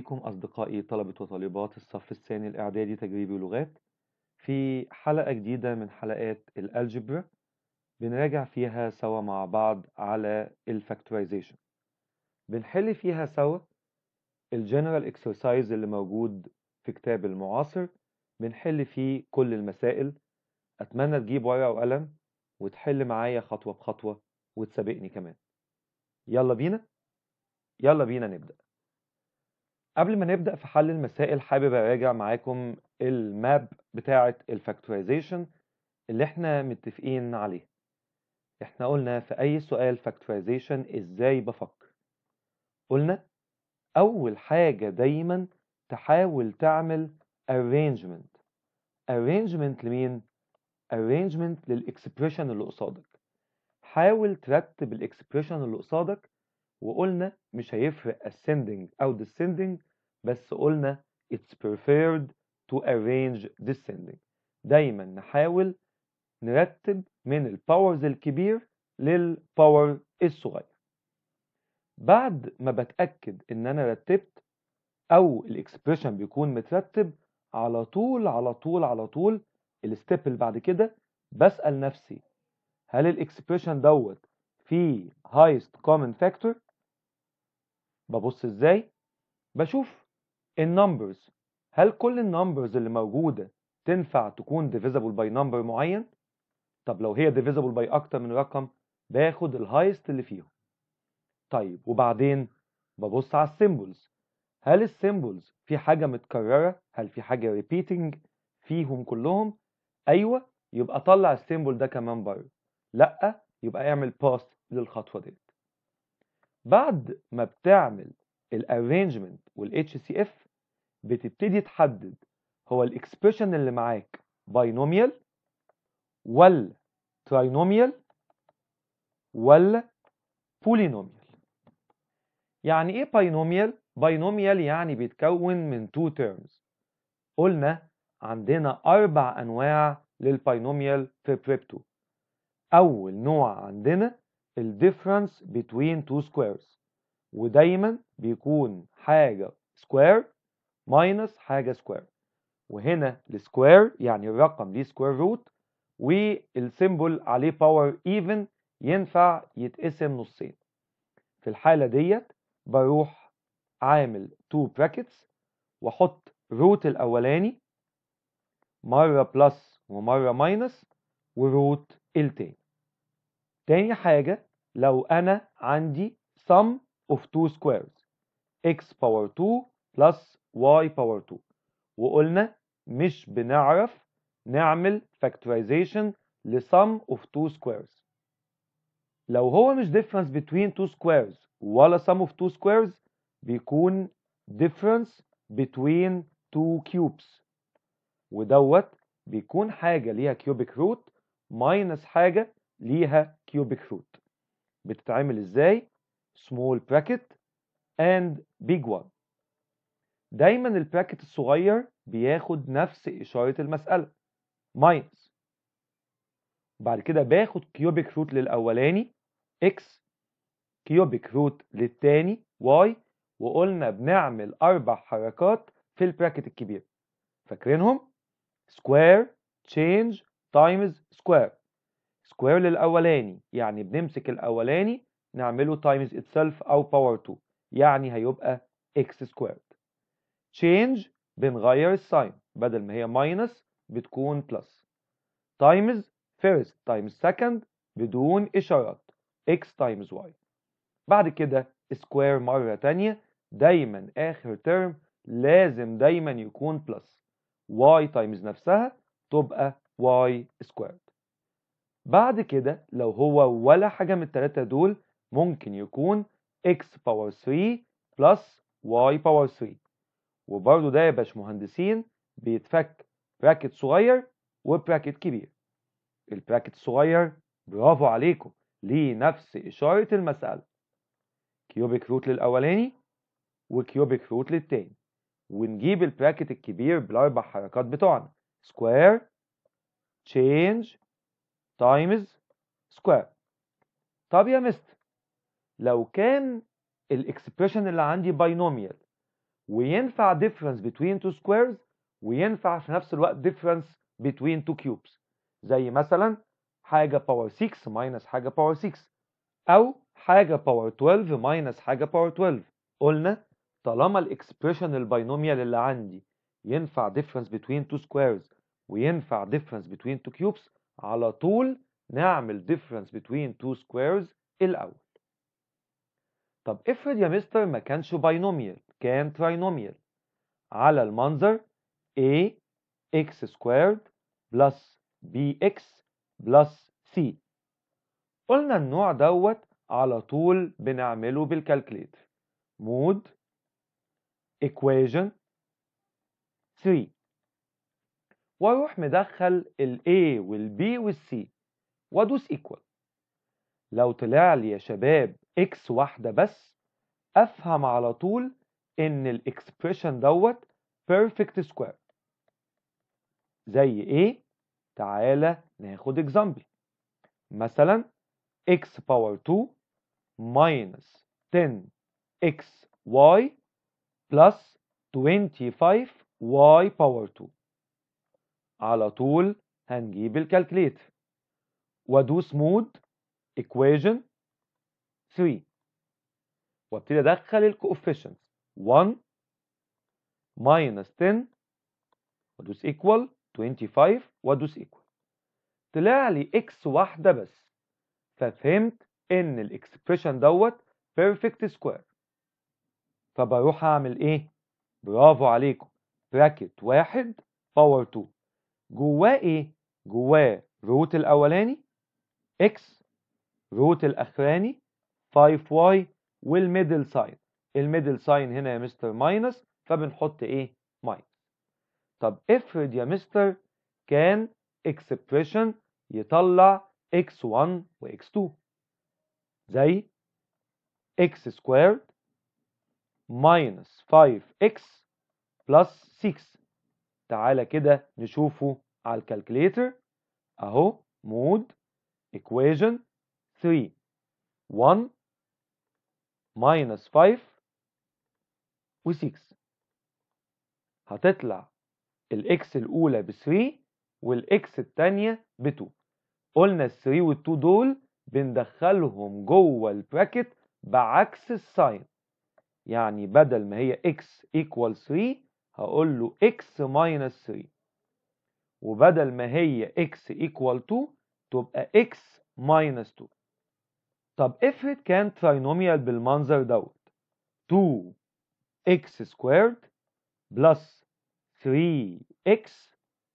بكم أصدقائي طلبة وطالبات الصف الثاني الإعدادي تجريبي لغات في حلقة جديدة من حلقات الألجبرا بنراجع فيها سوا مع بعض على الفاكتورايزيشن بنحل فيها سوا الجنرال اكسرسايز اللي موجود في كتاب المعاصر بنحل فيه كل المسائل أتمنى تجيب ورقة وقلم وتحل معايا خطوة بخطوة وتسابقني كمان يلا بينا يلا بينا نبدأ قبل ما نبدأ في حل المسائل حابب أراجع معاكم الماب بتاعة الفاكتورايزيشن اللي احنا متفقين عليه احنا قلنا في أي سؤال فاكتورايزيشن ازاي بفكر قلنا أول حاجة دايما تحاول تعمل arrangement arrangement لمين؟ arrangement للإكسبريشن اللي قصادك حاول ترتب الإكسبريشن اللي قصادك وقلنا مش هيفرق ascending أو descending بس قلنا it's preferred to arrange descending دايما نحاول نرتب من الباورز الكبير للباور الصغير بعد ما بتأكد ان انا رتبت او الاكسبريشن بيكون مترتب على طول على طول على طول الستيب اللي بعد كده بسأل نفسي هل الاكسبريشن دوت فيه highest common factor ببص ازاي بشوف النمبرز هل كل النمبرز اللي موجوده تنفع تكون ديفيزبل باي نمبر معين طب لو هي ديفيزبل باي اكتر من رقم باخد الهايست اللي فيهم طيب وبعدين ببص على السيمبلز هل السيمبلز في حاجه متكرره هل في حاجه ريبيتنج فيهم كلهم ايوه يبقى طلع السيمبل ده كمان بره لا يبقى اعمل باست للخطوه ديت بعد ما بتعمل الارينجمنت والاتش سي اف بتبتدي تحدد هو الاكسبريشن اللي معاك باينوميال ولا تراينوميال ولا بولينوميال يعني ايه باينوميال باينوميال يعني بيتكون من تو تيرمز قلنا عندنا اربع انواع للباينوميال في بريبتو اول نوع عندنا الديفرنس بين تو سكويرز ودايما بيكون حاجه سكوير ماينس حاجه سكوير وهنا السكوير يعني الرقم ليه سكوير روت والسيمبل عليه باور ايفن ينفع يتقسم نصين في الحاله ديت بروح عامل تو براكتس واحط روت الاولاني مره بلس ومره ماينس وروت التاني تاني حاجه لو انا عندي sum of two squares x power 2 plus y power 2 وقلنا مش بنعرف نعمل factorization لsum of two squares لو هو مش difference between two squares ولا sum of two squares بيكون difference between two cubes ودوت بيكون حاجة ليها cubic root minus حاجة ليها cubic root بتتعمل ازاي small bracket and big one دايما البراكت الصغير بياخد نفس إشارة المسألة ماينس بعد كده باخد كيوبيك روت للأولاني x كيوبيك روت للتاني y وقلنا بنعمل أربع حركات في البراكت الكبير فاكرينهم؟ square change times square سكوير للأولاني يعني بنمسك الأولاني نعمله times itself أو power 2 يعني هيبقى x سكوير تشينج بنغير الساين بدل ما هي ماينس بتكون بلس تايمز فيرست تايمز سكند بدون إشارات x تايمز y بعد كده سكوير مرة تانية دايما آخر ترم لازم دايما يكون بلس y تايمز نفسها تبقى y سكوير بعد كده لو هو ولا حاجة من التلاتة دول ممكن يكون x باور 3 بلس y باور 3 وبرده ده يا باشمهندسين بيتفك براكت صغير وبراكت كبير البراكت الصغير برافو عليكم ليه نفس إشارة المسألة كيوبيك روت للأولاني وكيوبيك روت للتاني ونجيب البراكت الكبير بالأربع حركات بتوعنا سكوير تشينج تايمز سكوير طب يا مستر لو كان الاكسبريشن اللي عندي باينوميال وينفع difference between two squares وينفع في نفس الوقت difference between two cubes زي مثلا حاجة باور 6 ماينس حاجة باور 6 أو حاجة باور 12 ماينس حاجة باور 12 قلنا طالما الإكسبريشن الباينوميال اللي عندي ينفع difference between two squares وينفع difference between two cubes على طول نعمل difference between two squares الأول طب افرض يا مستر ما كانش باينوميال كان تراينوميال على المنظر A x squared plus x plus c قلنا النوع دوت على طول بنعمله بالكالكليتر مود equation 3 واروح مدخل ال A وال B وال C وادوس equal لو طلع لي يا شباب x واحدة بس افهم على طول ان الاكسبريشن دوت بيرفكت سكوير زي ايه تعالى ناخد اكزامبل مثلا x باور 2 ماينس 10xy plus 25y باور 2 على طول هنجيب الكالكليتر وادوس مود equation 3 وابتدي ادخل الكوفيشنت 1 minus 10 وادوس equal 25 وادوس equal طلع لي اكس واحده بس ففهمت ان الاكسبريشن دوت بيرفكت سكوير فبروح اعمل ايه برافو عليكم براكت واحد باور 2 جواه ايه جواه روت الاولاني اكس روت الاخراني 5y والميدل سايد الميدل ساين هنا يا مستر ماينس فبنحط ايه ماينس طب افرض يا مستر كان اكسبريشن يطلع x1 و x2 زي x سكويرد minus 5x plus 6 تعالى كده نشوفه على الكالكليتر اهو مود equation 3 1 minus 5 و6 هتطلع الاكس الاولى ب 3 والاكس الثانيه ب 2 قلنا ال 3 وال 2 دول بندخلهم جوه البراكت بعكس الساين يعني بدل ما هي x equal 3 هقول له x minus 3 وبدل ما هي x equal 2 تبقى x minus 2 طب افرض كان تراينوميال بالمنظر دوت 2 x squared plus 3x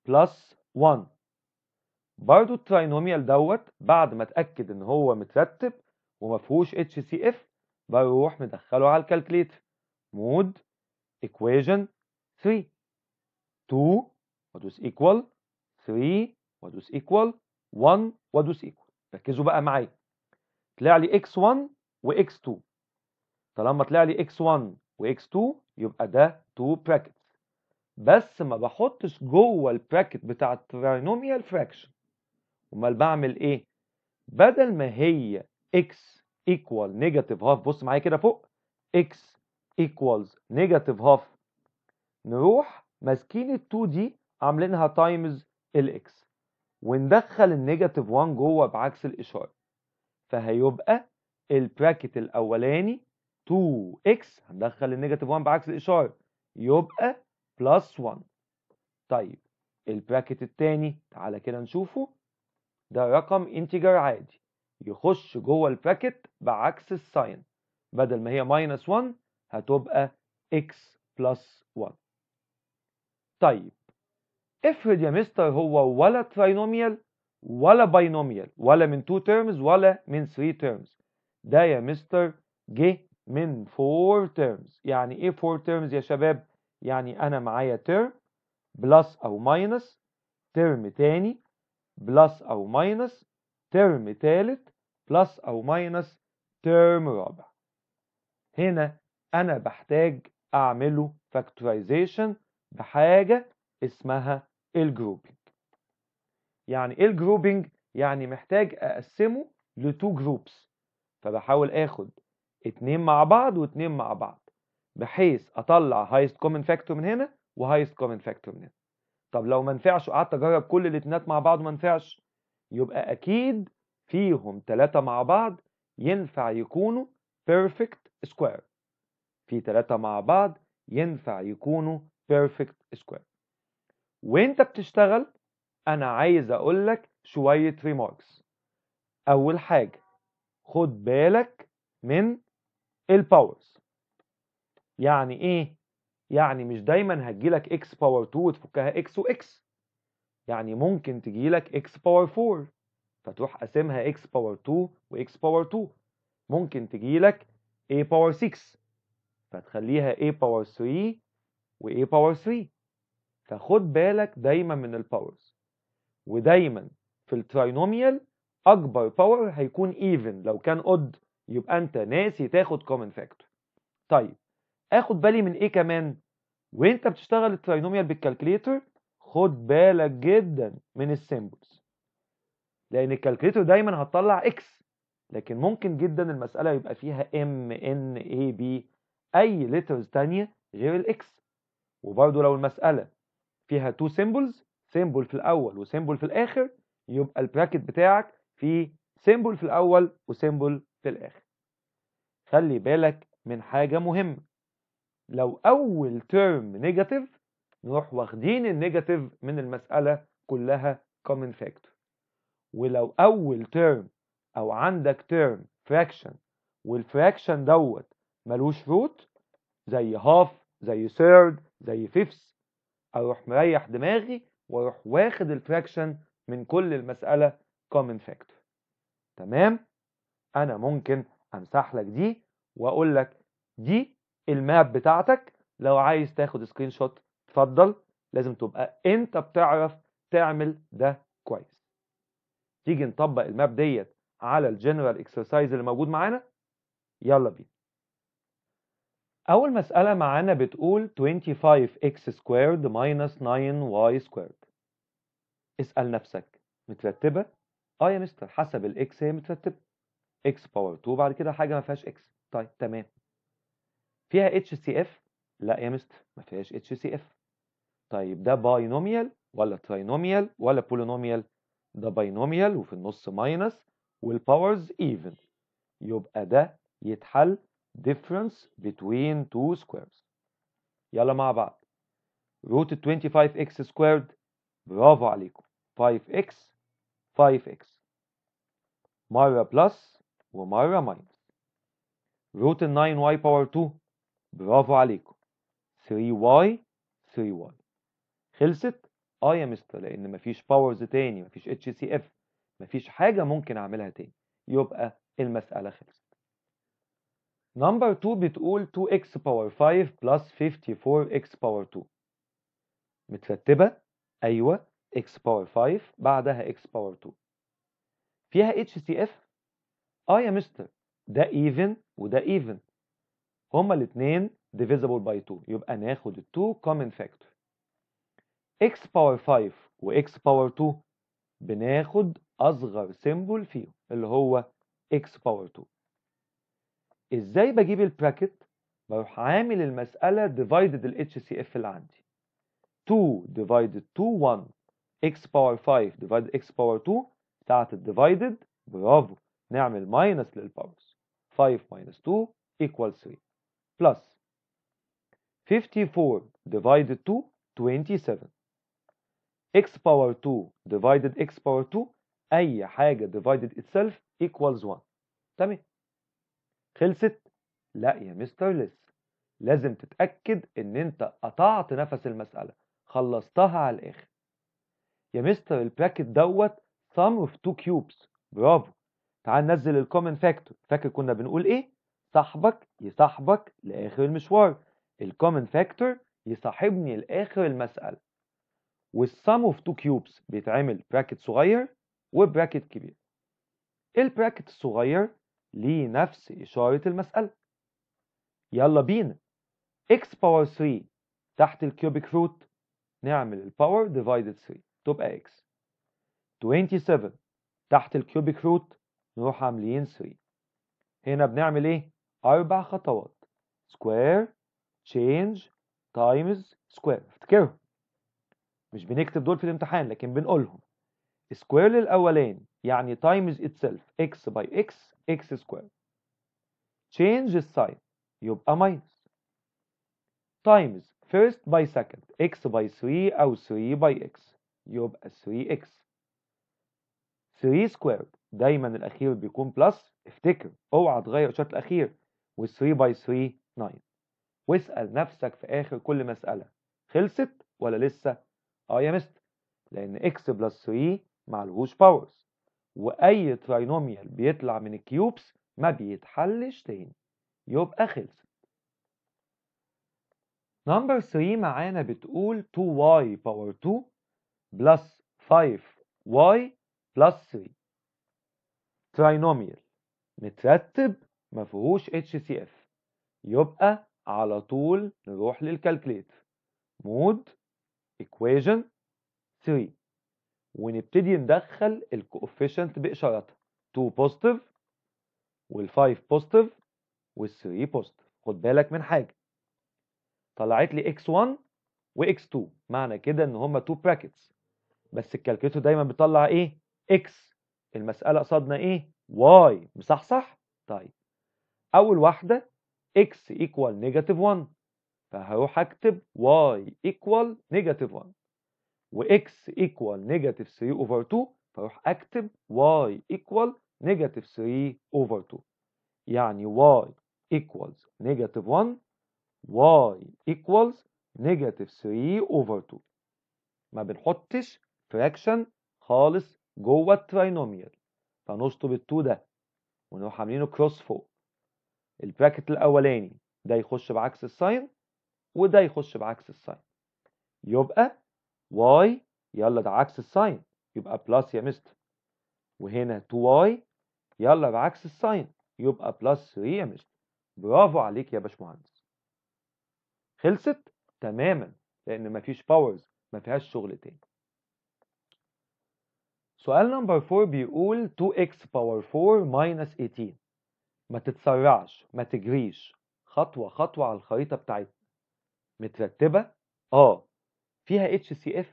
plus 1 برضو التراينوميال دوت بعد ما اتأكد ان هو مترتب ومفهوش HCF بروح مدخله على الكالكليتر مود equation 3 2 ودوس equal 3 ودوس equal 1 ودوس equal ركزوا بقى معايا طلع لي x1 و x2 طالما طلع لي x1 وإكس 2 يبقى ده 2 براكت بس ما بحطش جوه البراكت بتاع الترينوميال فراكشن امال بعمل ايه بدل ما هي x equal negative half بص معايا كده فوق x equals negative half نروح ماسكين ال2 دي عاملينها تايمز الاكس وندخل النيجاتيف 1 جوه بعكس الاشاره فهيبقى البراكت الاولاني 2x هندخل النيجاتيف 1 بعكس الاشاره يبقى بلس 1 طيب البراكت الثاني تعالى كده نشوفه ده رقم انتجر عادي يخش جوه البراكت بعكس الساين بدل ما هي ماينس 1 هتبقى x بلس 1 طيب افرض يا مستر هو ولا تراينوميال ولا باينوميال ولا من 2 تيرمز ولا من 3 تيرمز ده يا مستر جه من فور terms يعني ايه فور terms يا شباب يعني انا معايا term بلس او ماينس ترم تاني بلس او ماينس ترم تالت بلس او ماينس ترم رابع هنا انا بحتاج اعمله فاكتورايزيشن بحاجه اسمها الجروبينج يعني ايه الجروبينج يعني محتاج اقسمه لتو جروبس فبحاول اخد اتنين مع بعض واتنين مع بعض بحيث اطلع هايست كومن فاكتور من هنا وهايست كومن فاكتور من هنا طب لو ما نفعش وقعدت اجرب كل الاتنينات مع بعض وما نفعش يبقى اكيد فيهم تلاته مع بعض ينفع يكونوا بيرفكت سكوير في تلاته مع بعض ينفع يكونوا بيرفكت سكوير وانت بتشتغل انا عايز اقول لك شوية ريماركس اول حاجة خد بالك من الباورز يعني ايه يعني مش دايما هتجيلك اكس باور 2 وتفكها اكس واكس يعني ممكن تجيلك اكس باور 4 فتروح قاسمها اكس باور 2 واكس باور 2 ممكن تجيلك a باور 6 فتخليها a باور 3 و a باور 3 فخد بالك دايما من الباورز ودايما في التراينوميال اكبر باور هيكون ايفن لو كان اود يبقى انت ناسي تاخد كومن فاكتور طيب اخد بالي من ايه كمان وانت بتشتغل التراينوميال بالكالكليتر خد بالك جدا من السيمبلز لان الكالكليتر دايما هتطلع اكس لكن ممكن جدا المساله يبقى فيها ام ان اي بي اي لترز تانية غير الاكس وبرده لو المساله فيها تو سيمبلز سيمبل في الاول وسيمبل في الاخر يبقى البراكت بتاعك فيه سيمبل في الاول وسيمبل في الاخر خلي بالك من حاجة مهمة لو أول ترم نيجاتيف نروح واخدين النيجاتيف من المسألة كلها common factor ولو أول ترم أو عندك ترم فراكشن والفراكشن دوت ملوش روت زي هاف زي ثيرد زي فيفس أروح مريح دماغي وأروح واخد الفراكشن من كل المسألة common factor تمام؟ أنا ممكن امسح لك دي واقول لك دي الماب بتاعتك لو عايز تاخد سكرين شوت اتفضل لازم تبقى انت بتعرف تعمل ده كويس تيجي نطبق الماب ديت على الجنرال اكسرسايز اللي موجود معانا يلا بينا اول مساله معانا بتقول 25x squared minus 9y squared اسال نفسك مترتبه اه يا مستر حسب الاكس هي مترتبه اكس باور 2 بعد كده حاجه ما فيهاش اكس طيب تمام فيها اتش سي اف لا يا مستر ما فيهاش اتش سي اف طيب ده باينوميال ولا تراينوميال ولا بولينوميال ده باينوميال وفي النص ماينس والباورز ايفن يبقى ده يتحل ديفرنس بتوين تو سكويرز يلا مع بعض روت 25x سكويرد برافو عليكم 5x 5x مرة بلس ومرة ماينس روت ال 9y باور 2 برافو عليكم 3y 3y خلصت؟ اه يا مستر لان مفيش باورز تاني مفيش اتش سي اف مفيش حاجة ممكن اعملها تاني يبقى المسألة خلصت نمبر 2 بتقول 2x باور 5 بلس 54x باور 2 مترتبة ايوه x باور 5 بعدها x باور 2 فيها اتش سي اف اه يا مستر ده ايفن وده ايفن هما الاثنين divisible by 2 يبقى ناخد ال 2 common factor x باور 5 و x باور 2 بناخد اصغر سيمبل فيهم اللي هو x باور 2 ازاي بجيب البراكت بروح عامل المساله divided ال HCF اللي عندي 2 divided 2 1 x باور 5 divided x باور 2 بتاعت ال divided برافو نعمل ماينس للباورز 5 ماينس 2 equals 3 بلس 54 divided 2 27 x power 2 divided x power 2 اي حاجه divided itself equals 1 تمام خلصت لا يا مستر لسه لازم تتاكد ان انت قطعت نفس المساله خلصتها على الاخر يا مستر البراكت دوت sum of two cubes برافو تعال ننزل الكومن فاكتور فاكر كنا بنقول ايه صاحبك يصاحبك لاخر المشوار الكومن فاكتور يصاحبني لاخر المساله والسم اوف تو كيوبس بيتعمل براكت صغير وبراكت كبير البراكت الصغير ليه نفس اشاره المساله يلا بينا اكس باور 3 تحت الكيوبيك روت نعمل الباور ديفايدد 3 تبقى اكس 27 تحت الكيوبيك روت نروح عاملين 3 هنا بنعمل ايه اربع خطوات square change times square افتكرهم مش بنكتب دول في الامتحان لكن بنقولهم سكوير الاولاني يعني times itself x by x x سكوير change الساين يبقى ماينس times first by second x by 3 أو 3 by x يبقى 3x 3 squared دايما الاخير بيكون بلس افتكر اوعى تغير الشوط الاخير وال3 باي 3 9 واسال نفسك في اخر كل مساله خلصت ولا لسه اه يا مستر لان اكس بلس 3 معلهوش باورز واي تراينوميال بيطلع من الكيوبس ما بيتحلش تاني يبقى خلصت نمبر 3 معانا بتقول 2y باور 2 بلس 5y بلس 3 تراينوميال مترتب ما فيهوش اتش سي اف يبقى على طول نروح للكالكليتر مود equation 3 ونبتدي ندخل الكوفيشنت باشارتها 2 بوزيتيف وال5 بوزيتيف وال3 بوزيتيف خد بالك من حاجه طلعت لي x1 وx2 معنى كده ان هما 2 براكتس بس الكالكليتر دايما بيطلع ايه x المسألة قصادنا إيه؟ واي مصحصح؟ طيب أول واحدة x equal نيجاتيف 1 فهروح أكتب y equal نيجاتيف 1 و x equal نيجاتيف 3 over 2 فاروح أكتب y equal نيجاتيف 3 over 2 يعني y equals نيجاتيف 1 y equals نيجاتيف 3 over 2 ما بنحطش fraction خالص جوه التراينوميال فنشطب التو ده ونروح عاملينه كروس فوق البراكت الاولاني ده يخش بعكس الساين وده يخش بعكس الساين يبقى واي يلا ده عكس الساين يبقى بلس يا مستر وهنا 2 واي يلا بعكس الساين يبقى بلس 3 يا مستر برافو عليك يا باشمهندس خلصت تماما لان مفيش باورز مفيهاش شغل تاني سؤال نمبر 4 بيقول 2x باور 4 minus 18 ما تتسرعش ما تجريش خطوة خطوة على الخريطة بتاعتنا مترتبة؟ اه فيها HCF؟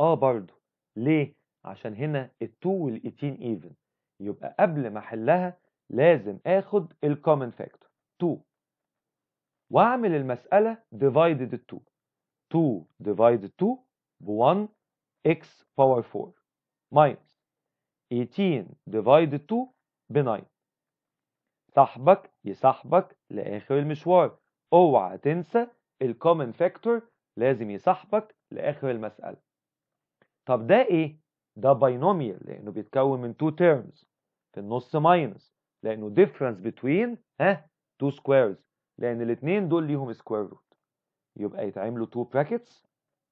اه برضو ليه؟ عشان هنا ال 2 وال 18 even يبقى قبل ما احلها لازم اخد الكومن فاكتور 2 واعمل المسألة divided 2 2 divided 2 ب 1 x باور 4 minus 18 divided 2 ب 9 صاحبك يصاحبك لاخر المشوار اوعى تنسى الكومن فاكتور لازم يصاحبك لاخر المساله طب ده ايه ده باينوميال لانه بيتكون من تو تيرمز في النص ماينس لانه ديفرنس بتوين ها تو سكويرز لان الاثنين دول ليهم سكوير روت يبقى يتعملوا تو براكتس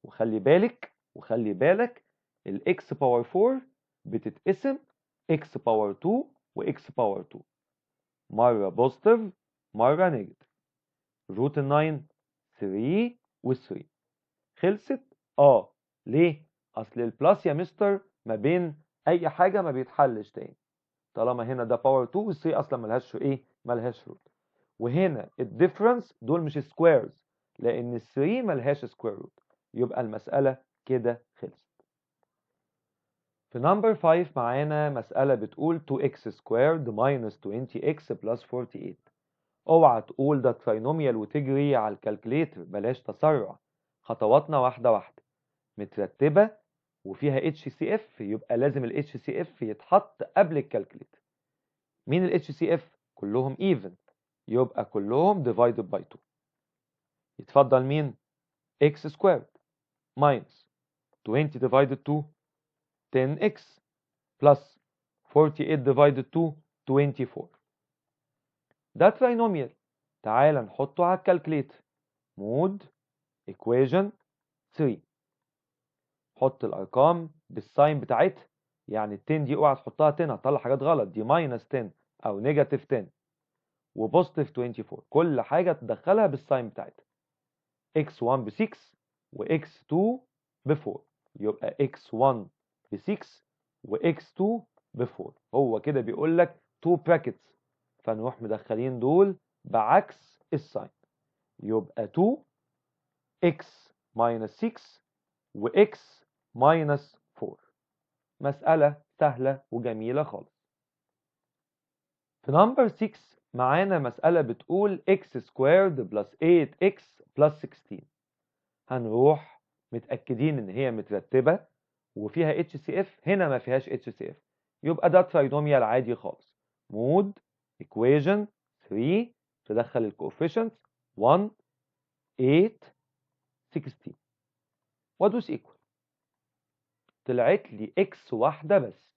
وخلي بالك وخلي بالك الاكس باور 4 بتتقسم اكس باور 2 واكس باور 2 مره بوزيتيف مره نيجاتيف روت 9 3 و3 خلصت اه ليه اصل البلس يا مستر ما بين اي حاجه ما بيتحلش تاني طالما هنا ده باور 2 وال 3 اصلا ملهاش ايه ملهاش روت وهنا الديفرنس دول مش سكويرز لان ال 3 ملهاش سكوير روت يبقى المساله كده خلصت في نمبر 5 معانا مسألة بتقول 2x squared minus 20x plus 48 اوعى تقول ده ترينوميال وتجري على الكالكليتر بلاش تسرع خطواتنا واحدة واحدة مترتبة وفيها HCF يبقى لازم ال HCF يتحط قبل الكالكليتر مين ال HCF؟ كلهم even يبقى كلهم divided by 2 يتفضل مين؟ x squared minus 20 divided 2 10x plus 48 divided 2 24 ده trinomial تعال نحطه على الكالكليت مود equation 3 حط الارقام بالساين بتاعتها يعني ال 10 دي اوعى تحطها 10 هتطلع حاجات غلط دي ماينس 10 او نيجاتيف 10 وبوزيتيف 24 كل حاجه تدخلها بالساين بتاعتها x1 ب 6 و x 2 ب 4 يبقى x1 ب 6 واكس 2 ب 4 هو كده بيقول لك 2 براكتس فنروح مدخلين دول بعكس الساين يبقى 2 اكس ماينس 6 واكس ماينس 4 مسألة سهلة وجميلة خالص في نمبر 6 معانا مسألة بتقول x squared بلس 8x بلس 16 هنروح متأكدين إن هي مترتبة وفيها اتش سي اف هنا ما فيهاش اتش سي اف يبقى ده تراينوميال عادي خالص مود equation 3 تدخل الكوفيشنت 1 8 16 وادوس ايكوال طلعت لي اكس واحده بس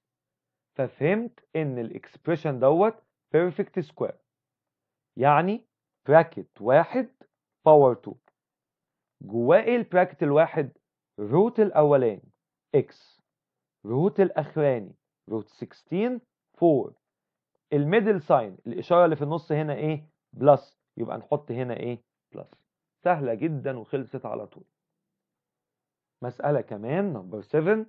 ففهمت ان الاكسبريشن دوت بيرفكت سكوير يعني براكت واحد باور 2 جواه ايه البراكت الواحد روت الاولاني x روت الاخراني روت 16 4 الميدل ساين الاشاره اللي في النص هنا ايه بلس يبقى نحط هنا ايه بلس سهله جدا وخلصت على طول مساله كمان نمبر 7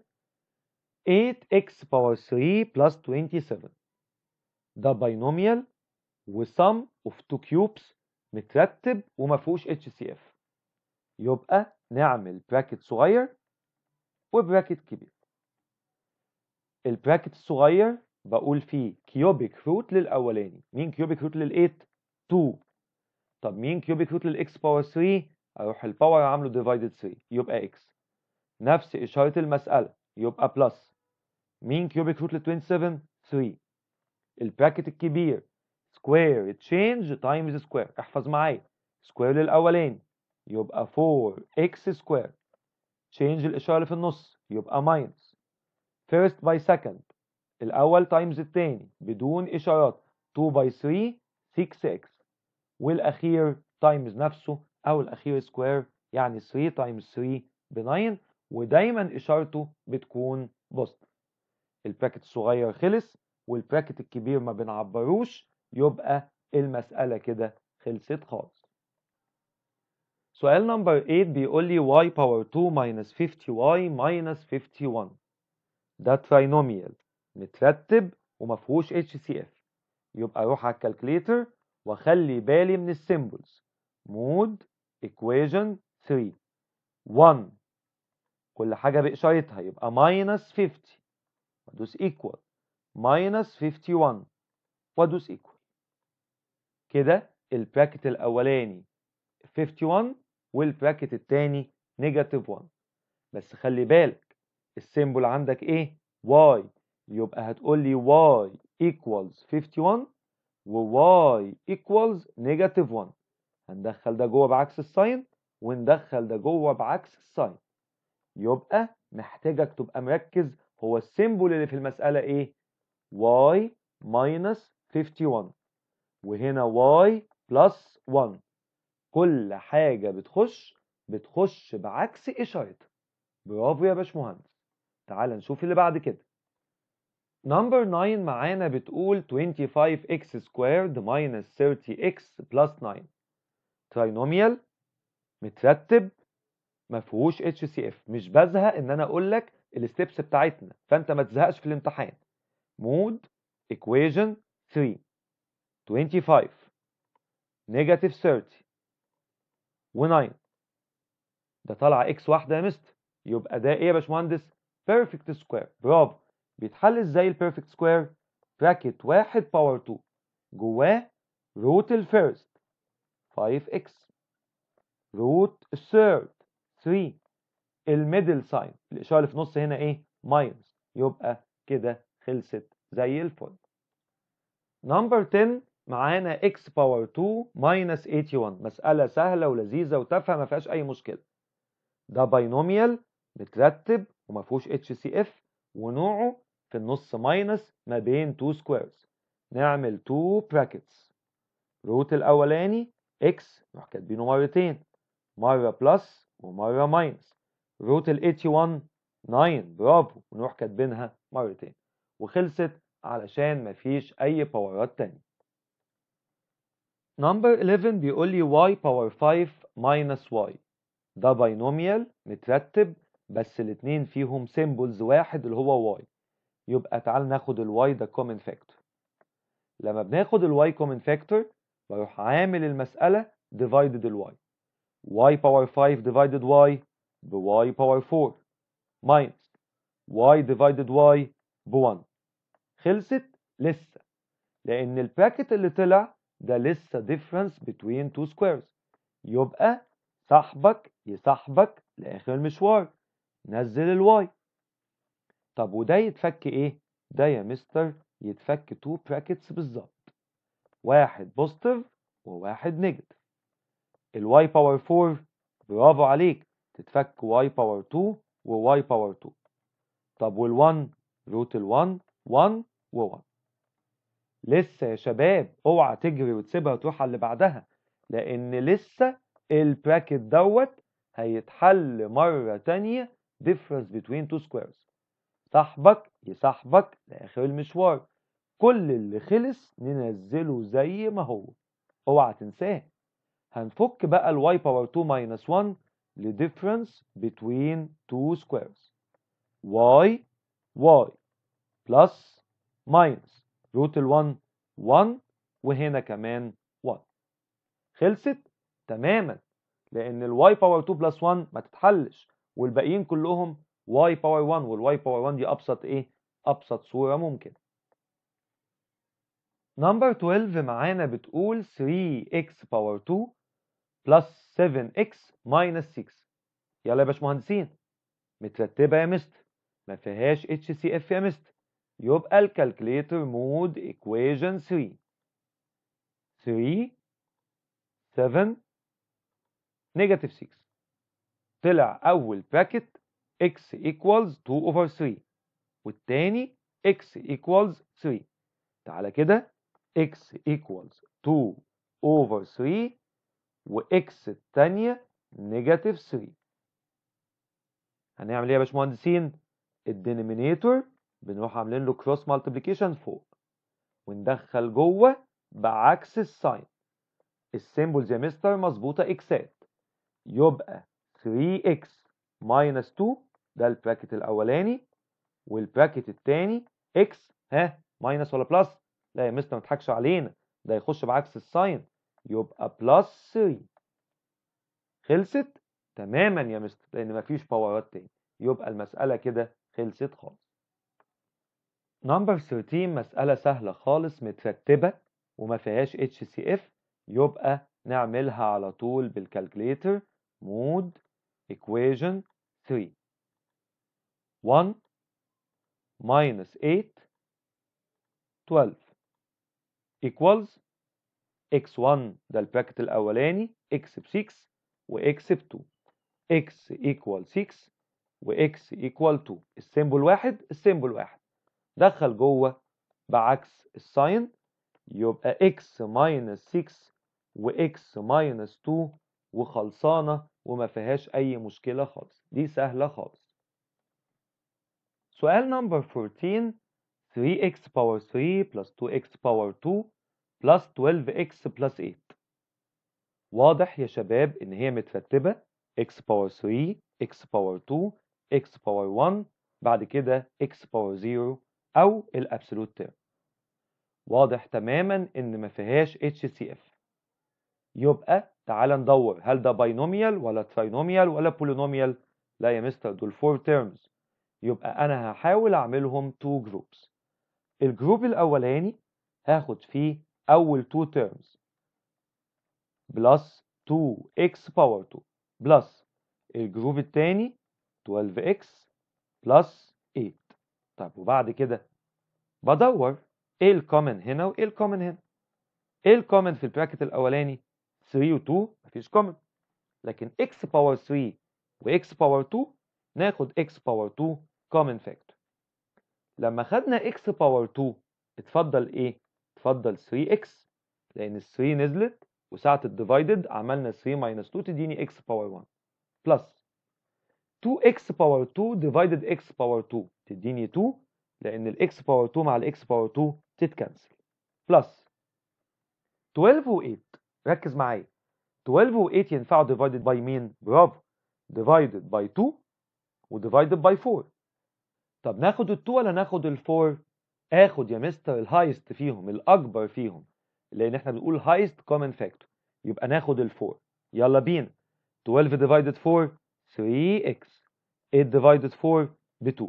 8x باور 3 بلس 27 ده باينوميال وسم اوف تو كيوبس مترتب وما فيهوش اتش سي اف يبقى نعمل براكت صغير وبراكت كبير البراكت الصغير بقول فيه كيوبيك روت للاولاني مين كيوبيك روت لل8 2 طب مين كيوبيك روت للاكس باور 3 اروح الباور عامله ديفايدد 3 يبقى اكس نفس اشاره المساله يبقى بلس مين كيوبيك روت لل 27 3 البراكت الكبير سكوير تشينج تايمز سكوير احفظ معايا سكوير للاولاني يبقى 4 اكس سكوير تشينج الاشاره اللي في النص يبقى ماينس فيرست باي سكند الاول تايمز الثاني بدون اشارات 2 باي 3 6x والاخير تايمز نفسه او الاخير سكوير يعني 3 تايمز 3 ب 9 ودايما اشارته بتكون بوزيتيف البراكت الصغير خلص والبراكت الكبير ما بنعبروش يبقى المساله كده خلصت خالص سؤال نمبر 8 بيقول لي y power 2 minus 50y minus 51 ده trinomial مترتب وما فيهوش HCF يبقى اروح على الكالكليتر واخلي بالي من السيمبلز مود equation 3 1 كل حاجة بإشارتها يبقى minus 50 وادوس equal minus 51 وادوس equal كده البراكت الأولاني 51 والبراكت التاني نيجاتيف 1 بس خلي بالك السيمبل عندك ايه واي يبقى هتقول لي واي ايكوالز 51 وواي ايكوالز نيجاتيف 1 هندخل ده جوه بعكس الساين وندخل ده جوه بعكس الساين يبقى محتاجك تبقى مركز هو السيمبل اللي في المسألة ايه y minus 51 وهنا y plus 1 كل حاجه بتخش بتخش بعكس اشارتها برافو يا باشمهندس تعال نشوف اللي بعد كده نمبر 9 معانا بتقول 25x squared minus 30x plus 9 trinomial مترتب ما فيهوش اتش اف مش بزهق ان انا اقول لك الستبس بتاعتنا فانت ما تزهقش في الامتحان مود equation 3 25 negative 30 و9 ده طالعه اكس واحده يا مستر يبقى ده ايه يا باشمهندس بيرفكت سكوير برافو بيتحل ازاي البيرفكت سكوير براكت 1 باور 2 جواه روت الفيرست 5 x روت الثيرد 3 الميدل ساين الاشاره اللي في النص هنا ايه ماينس يبقى كده خلصت زي الفل نمبر 10 معانا x باور 2 ماينس 81 مسألة سهلة ولذيذة وتافهة ما فيهاش أي مشكلة ده باينوميال مترتب وما فيهوش اف ونوعه في النص ماينس ما بين 2 سكويرز نعمل 2 براكتس روت الأولاني x نروح كاتبينه مرتين مرة بلس ومرة ماينس روت ال 81 9 برافو ونروح كاتبينها مرتين وخلصت علشان مفيش أي باورات تانية نمبر 11 بيقول لي y باور 5 minus y ده باينوميال مترتب بس الاتنين فيهم سيمبلز واحد اللي هو y يبقى تعال ناخد ال y ده كومن فاكتور لما بناخد ال y كومن فاكتور بروح عامل المسألة divided y y power 5 divided y ب y power 4 minus y divided y ب 1 خلصت لسه لأن الباكت اللي طلع ده لسه difference between two squares يبقى صاحبك يصاحبك لآخر المشوار نزل الواي طب وده يتفك ايه؟ ده يا مستر يتفك تو براكتس بالظبط واحد بوزيتيف وواحد نيجاتيف الواي باور 4 برافو عليك تتفك واي باور 2 وواي باور 2 طب وال1 روت ال1 1 و1 لسه يا شباب اوعى تجري وتسيبها وتروح على اللي بعدها لان لسه البراكت دوت هيتحل مرة تانية difference between two squares صاحبك يصاحبك لاخر المشوار كل اللي خلص ننزله زي ما هو اوعى تنساه هنفك بقى الواي باور 2 ماينس 1 لديفرنس between two squares y y plus minus روت ال1 1 وهنا كمان 1 خلصت تماما لان الواي باور 2 بلس 1 ما تتحلش والباقيين كلهم واي باور 1 والواي باور 1 دي ابسط ايه ابسط صوره ممكنه نمبر 12 معانا بتقول 3x باور 2 بلس 7x ماينس 6 يلا يا باشمهندسين مترتبه يا مستر ما فيهاش اتش سي اف يا مستر يبقى الكالكليتر مود equation 3 3 7 نيجاتيف 6 طلع أول براكت x equals 2 over 3 والتاني x equals 3 تعالى كده x equals 2 over 3 وx التانية negative 3 هنعمل ايه يا باشمهندسين؟ الدينومينيتور بنروح عاملين له كروس مالتيبليكيشن فوق وندخل جوه بعكس الساين السيمبلز يا مستر مظبوطه اكسات يبقى 3x ماينس 2 ده البراكت الاولاني والبراكت الثاني x ها ماينس ولا بلس لا يا مستر ما تضحكش علينا ده يخش بعكس الساين يبقى بلس 3 خلصت تماما يا مستر لان مفيش باورات تاني يبقى المساله كده خلصت خالص نمبر 13 مسألة سهلة خالص مترتبة وما فيهاش HCF يبقى نعملها على طول بالكالكليتر مود equation 3 1 minus 8 12 equals x1 ده البراكت الأولاني x ب 6 و x ب 2 x equal 6 و x equal 2 السيمبل واحد السيمبل واحد دخل جوه بعكس الساين يبقى x ماينس 6 و x ماينس 2 وخلصانة وما فيهاش أي مشكلة خالص دي سهلة خالص سؤال نمبر 14 3x power 3 plus 2x power 2 plus 12x plus 8 واضح يا شباب إن هي مترتبة x power 3 x power 2 x power 1 بعد كده x power 0 أو الأبسولوت تيرم واضح تماما إن ما فيهاش HCF يبقى تعال ندور هل ده باينوميال ولا تراينوميال ولا بولينوميال لا يا مستر دول فور تيرمز يبقى أنا هحاول أعملهم تو جروبس الجروب الأولاني هاخد فيه أول تو تيرمز بلس 2x باور 2 بلس الجروب الثاني 12x بلس طب وبعد كده بدور ايه الكومن هنا وايه الكومن هنا ايه الكومن في البراكت الاولاني 3 و2 مفيش كومن لكن x باور 3 و x باور 2 ناخد x باور 2 كومن فاكتور لما خدنا x باور 2 اتفضل ايه اتفضل 3x لان ال 3 نزلت وساعه الديفايدد عملنا 3 ماينس 2 تديني x باور 1 بلس 2x باور 2 ديفايدد x باور 2 تديني 2 لان x باور 2 مع x باور 2 تتكنسل بلس 12 و8 ركز معايا 12 و8 ينفعوا ديفايدد باي مين برافو ديفايدد باي 2 وديفايدد باي 4 طب ناخد ال2 ولا ناخد ال4 اخد يا مستر الهايست فيهم الاكبر فيهم لان احنا بنقول هايست كومن فاكتور يبقى ناخد ال4 يلا بينا 12 ديفايدد 4 3x e 8 divided 4 ب 2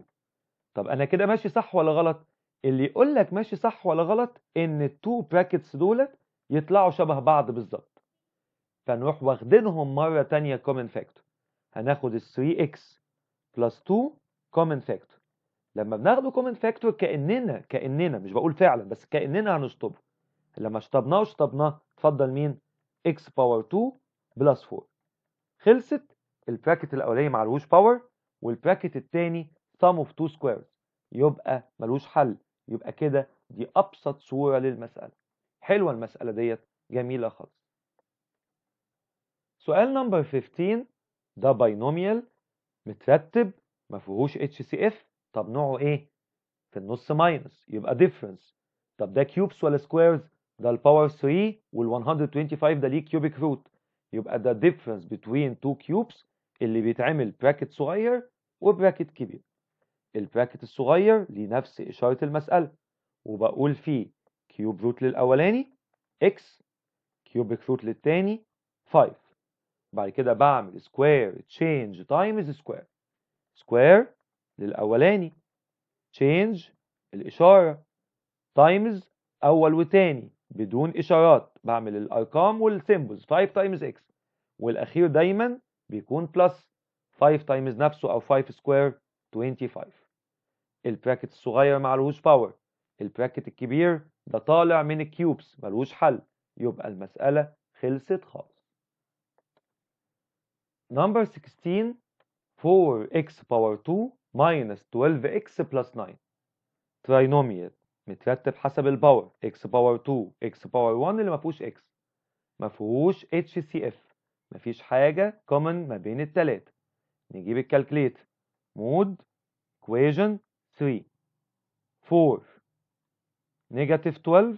طب انا كده ماشي صح ولا غلط اللي يقول لك ماشي صح ولا غلط ان التو براكتس دولت يطلعوا شبه بعض بالظبط فنروح واخدينهم مره ثانيه كومن فاكتور هناخد ال 3x بلس 2 كومن فاكتور لما بناخده كومن فاكتور كاننا كاننا مش بقول فعلا بس كاننا هنشطبه لما شطبناه شطبناه اتفضل مين x باور 2 بلس 4 خلصت البراكت الاولاني معلهوش باور والبراكت الثاني sum of two squares يبقى ملوش حل يبقى كده دي ابسط صوره للمساله حلوه المساله ديت جميله خالص سؤال نمبر 15 ده باينوميال مترتب ما فيهوش اتش سي اف طب نوعه ايه في النص ماينس يبقى ديفرنس طب ده كيوبس ولا سكويرز ده الباور 3 وال125 ده ليه كيوبيك روت يبقى ده ديفرنس بين 2 كيوبس اللي بيتعمل براكت صغير وبراكت كبير البراكت الصغير ليه نفس إشارة المسألة وبقول فيه كيوب روت للأولاني x كيوبك روت للتاني 5 بعد كده بعمل square تشينج تايمز square square للأولاني تشينج الإشارة تايمز أول وتاني بدون إشارات بعمل الأرقام والسيمبلز 5 تايمز x والأخير دايما بيكون بلس 5 تايمز نفسه او 5 سكوير 25 البراكت الصغير معلهوش باور البراكت الكبير ده طالع من الكيوبس ملهوش حل يبقى المسألة خلصت خالص نمبر 16 4x باور 2 minus 12x plus 9 تراينوميال مترتب حسب الباور x باور 2 x باور 1 اللي ما فيهوش x ما فيهوش HCF مفيش حاجة common ما بين التلاتة نجيب الكالكليت مود equation 3 4 negative 12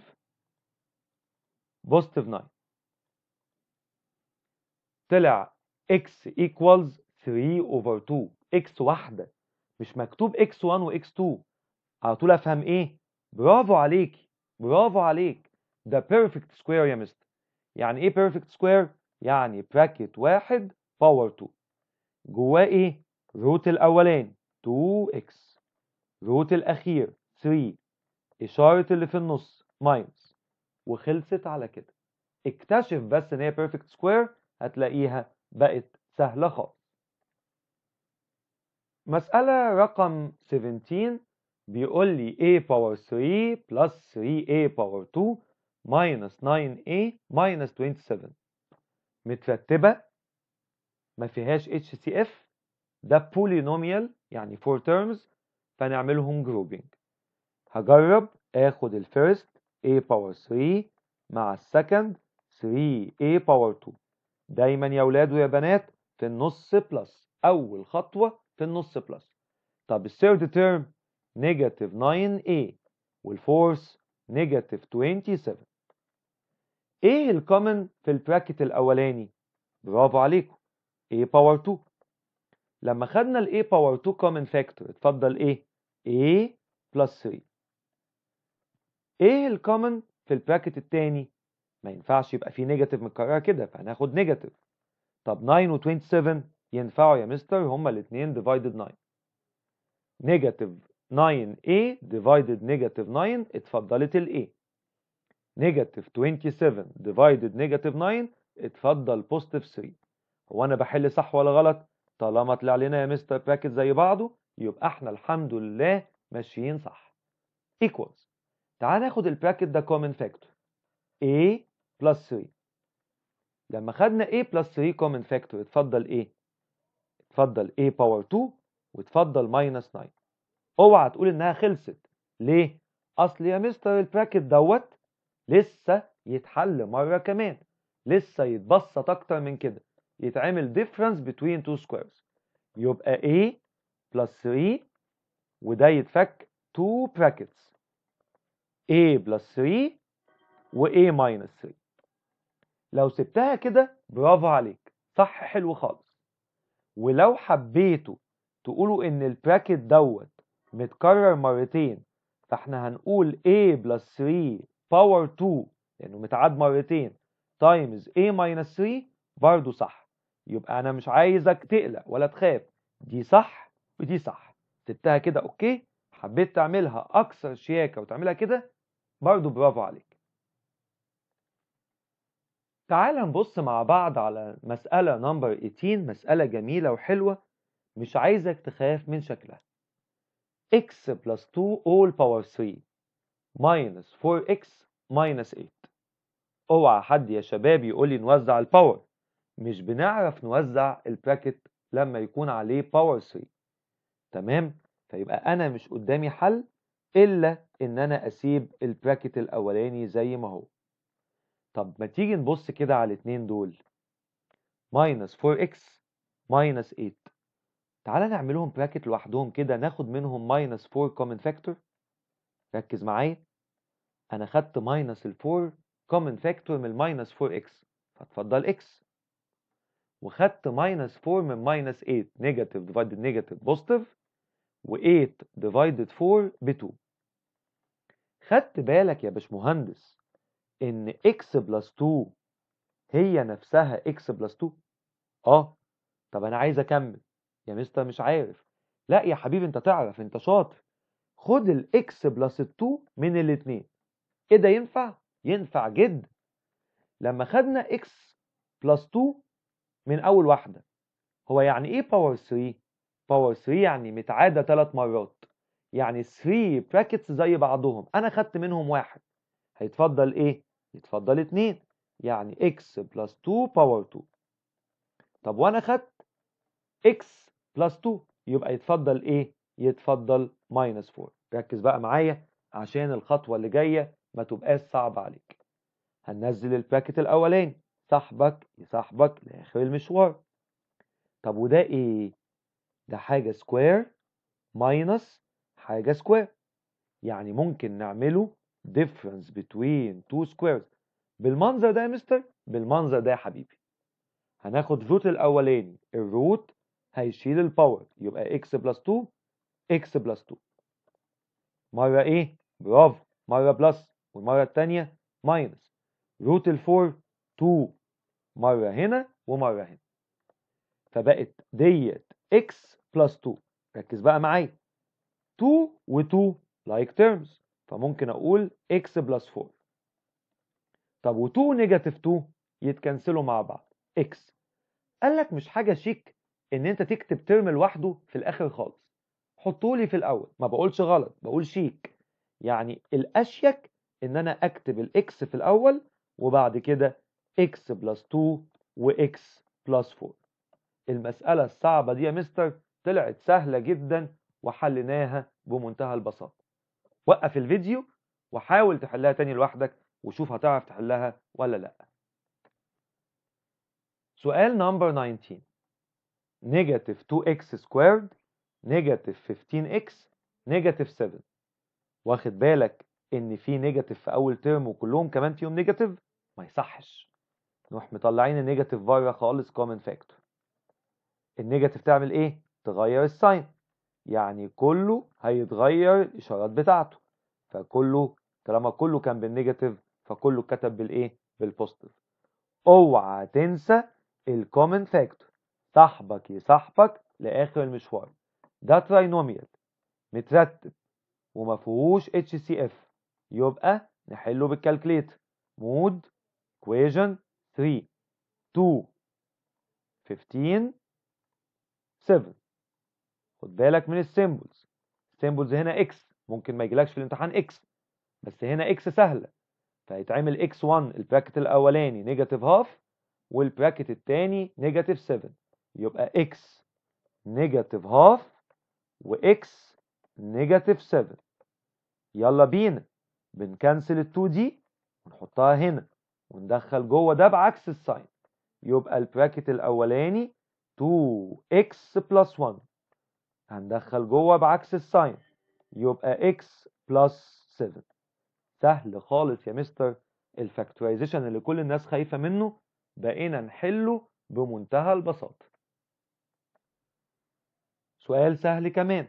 positive 9 طلع x equals 3 over 2 x واحدة مش مكتوب x1 و x2 على طول افهم ايه برافو عليك برافو عليك ده perfect square يا مستر يعني ايه perfect square يعني براكت واحد باور 2 جواه ايه؟ روت الاولاني 2x روت الاخير 3 اشاره اللي في النص ماينس وخلصت على كده اكتشف بس ان هي بيرفكت سكوير هتلاقيها بقت سهله خالص مساله رقم 17 بيقول لي a باور 3 بلس 3a باور 2 minus 9a minus 27 مترتبه ما فيهاش اتش سي اف ده بولينوميال يعني فور تيرمز فنعملهم جروبينج هجرب اخد الفيرست a باور 3 مع السكند 3a باور 2 دايما يا ولاد ويا بنات في النص بلس اول خطوه في النص بلس طب الثيرد تيرم نيجاتيف 9a والفورث نيجاتيف 27 ايه الكومن في البراكت الاولاني برافو عليكم a باور 2 لما خدنا ال a باور 2 كومن فاكتور اتفضل ايه a بلس 3 ايه الكومن في البراكت التاني ما ينفعش يبقى فيه نيجاتيف متكرره كده فهناخد نيجاتيف طب 9 و27 ينفعوا يا مستر هما الاثنين ديفايدد 9 نيجاتيف 9a ديفايدد نيجاتيف 9 اتفضلت الايه a نيجاتيف 27 ديفايدد نيجاتيف 9 اتفضل بوزيتيف 3 هو انا بحل صح ولا غلط طالما طلع لنا يا مستر باكيت زي بعضه يبقى احنا الحمد لله ماشيين صح equals تعال ناخد البراكت ده كومن فاكتور a بلس 3 لما خدنا a بلس 3 كومن فاكتور اتفضل ايه اتفضل a باور 2 واتفضل ماينس 9 اوعى تقول انها خلصت ليه اصل يا مستر البراكت دوت لسه يتحل مرة كمان لسه يتبسط أكتر من كده يتعمل difference between two squares يبقى A plus 3 وده يتفك two brackets A plus 3 و A minus 3 لو سبتها كده برافو عليك صح حلو خالص ولو حبيتوا تقولوا ان البراكت دوت متكرر مرتين فاحنا هنقول A plus 3 باور 2 لانه متعاد مرتين تايمز a ماينس 3 برضه صح يبقى انا مش عايزك تقلق ولا تخاف دي صح ودي صح سبتها كده اوكي حبيت تعملها اكثر شياكه وتعملها كده برضه برافو عليك تعال نبص مع بعض على مسألة نمبر 18 مسألة جميلة وحلوة مش عايزك تخاف من شكلها x plus 2 all power 3 minus 4x minus 8 اوعى حد يا شباب يقول لي نوزع الباور مش بنعرف نوزع البراكت لما يكون عليه باور 3 تمام فيبقى انا مش قدامي حل الا ان انا اسيب البراكت الاولاني زي ما هو طب ما تيجي نبص كده على الاتنين دول minus 4x minus 8 تعالى نعملهم براكت لوحدهم كده ناخد منهم minus 4 common factor ركز معايا انا خدت ماينس الفور كومن فاكتور من الماينس 4 اكس فاتفضل اكس وخدت ماينس 4 من ماينس 8 نيجاتيف ديفايدد نيجاتيف بوزيتيف و8 ديفايدد 4 ب 2 خدت بالك يا باشمهندس ان اكس بلس 2 هي نفسها اكس بلس 2 اه طب انا عايز اكمل يا مستر مش عارف لا يا حبيبي انت تعرف انت شاطر خد الاكس بلس 2 من الاثنين ايه ده ينفع ينفع جدا لما خدنا x بلس 2 من اول واحده هو يعني ايه باور 3 باور 3 يعني متعاده ثلاث مرات يعني 3 براكتس زي بعضهم انا خدت منهم واحد هيتفضل ايه يتفضل 2 يعني x بلس 2 باور 2 طب وانا خدت x بلس 2 يبقى يتفضل ايه يتفضل ماينس 4 ركز بقى معايا عشان الخطوه اللي جايه ما تبقاش صعبة عليك هننزل الباكت الأولاني صاحبك يصاحبك لآخر المشوار طب وده إيه؟ ده حاجة سكوير ماينس حاجة سكوير يعني ممكن نعمله difference between two squares بالمنظر ده يا مستر بالمنظر ده يا حبيبي هناخد روت الاولاني الروت هيشيل الباور يبقى اكس بلس 2 اكس بلس 2 مره ايه برافو مره بلس والمرة التانية ماينس روت الفور 2 مرة هنا ومرة هنا فبقت ديت x بلس 2 ركز بقى معايا 2 و2 like terms فممكن اقول x بلس 4 طب و2 نيجاتيف 2 يتكنسلوا مع بعض x قال لك مش حاجه شيك ان انت تكتب ترم لوحده في الاخر خالص حطولي في الاول ما بقولش غلط بقول شيك يعني الاشيك ان انا اكتب الاكس في الاول وبعد كده اكس بلس 2 واكس بلس 4 المسألة الصعبة دي يا مستر طلعت سهلة جدا وحليناها بمنتهى البساطة وقف الفيديو وحاول تحلها تاني لوحدك وشوف هتعرف تحلها ولا لا سؤال نمبر 19 نيجاتيف 2x سكويرد نيجاتيف 15x نيجاتيف 7 واخد بالك ان في نيجاتيف في اول ترم وكلهم كمان فيهم نيجاتيف ما يصحش نروح مطلعين النيجاتيف بره خالص كومن فاكتور النيجاتيف تعمل ايه تغير الساين يعني كله هيتغير الاشارات بتاعته فكله طالما كله كان بالنيجاتيف فكله اتكتب بالايه بالبوزيتيف اوعى تنسى الكومن فاكتور صاحبك يصاحبك لاخر المشوار ده تراينوميال مترتب وما فيهوش اتش سي اف يبقى نحله بالكالكليتر مود equation 3 2 15 7 خد بالك من السيمبلز السيمبلز هنا اكس ممكن ما يجيلكش في الامتحان اكس بس هنا اكس سهله فهيتعمل اكس 1 البراكت الاولاني نيجاتيف هاف والبراكت الثاني نيجاتيف 7 يبقى اكس نيجاتيف هاف واكس نيجاتيف 7 يلا بينا بنكنسل ال 2 دي ونحطها هنا وندخل جوه ده بعكس الساين يبقى البراكت الاولاني 2x بلس 1 هندخل جوه بعكس الساين يبقى x بلس 7 سهل خالص يا مستر الفاكتورايزيشن اللي كل الناس خايفه منه بقينا نحله بمنتهى البساطه سؤال سهل كمان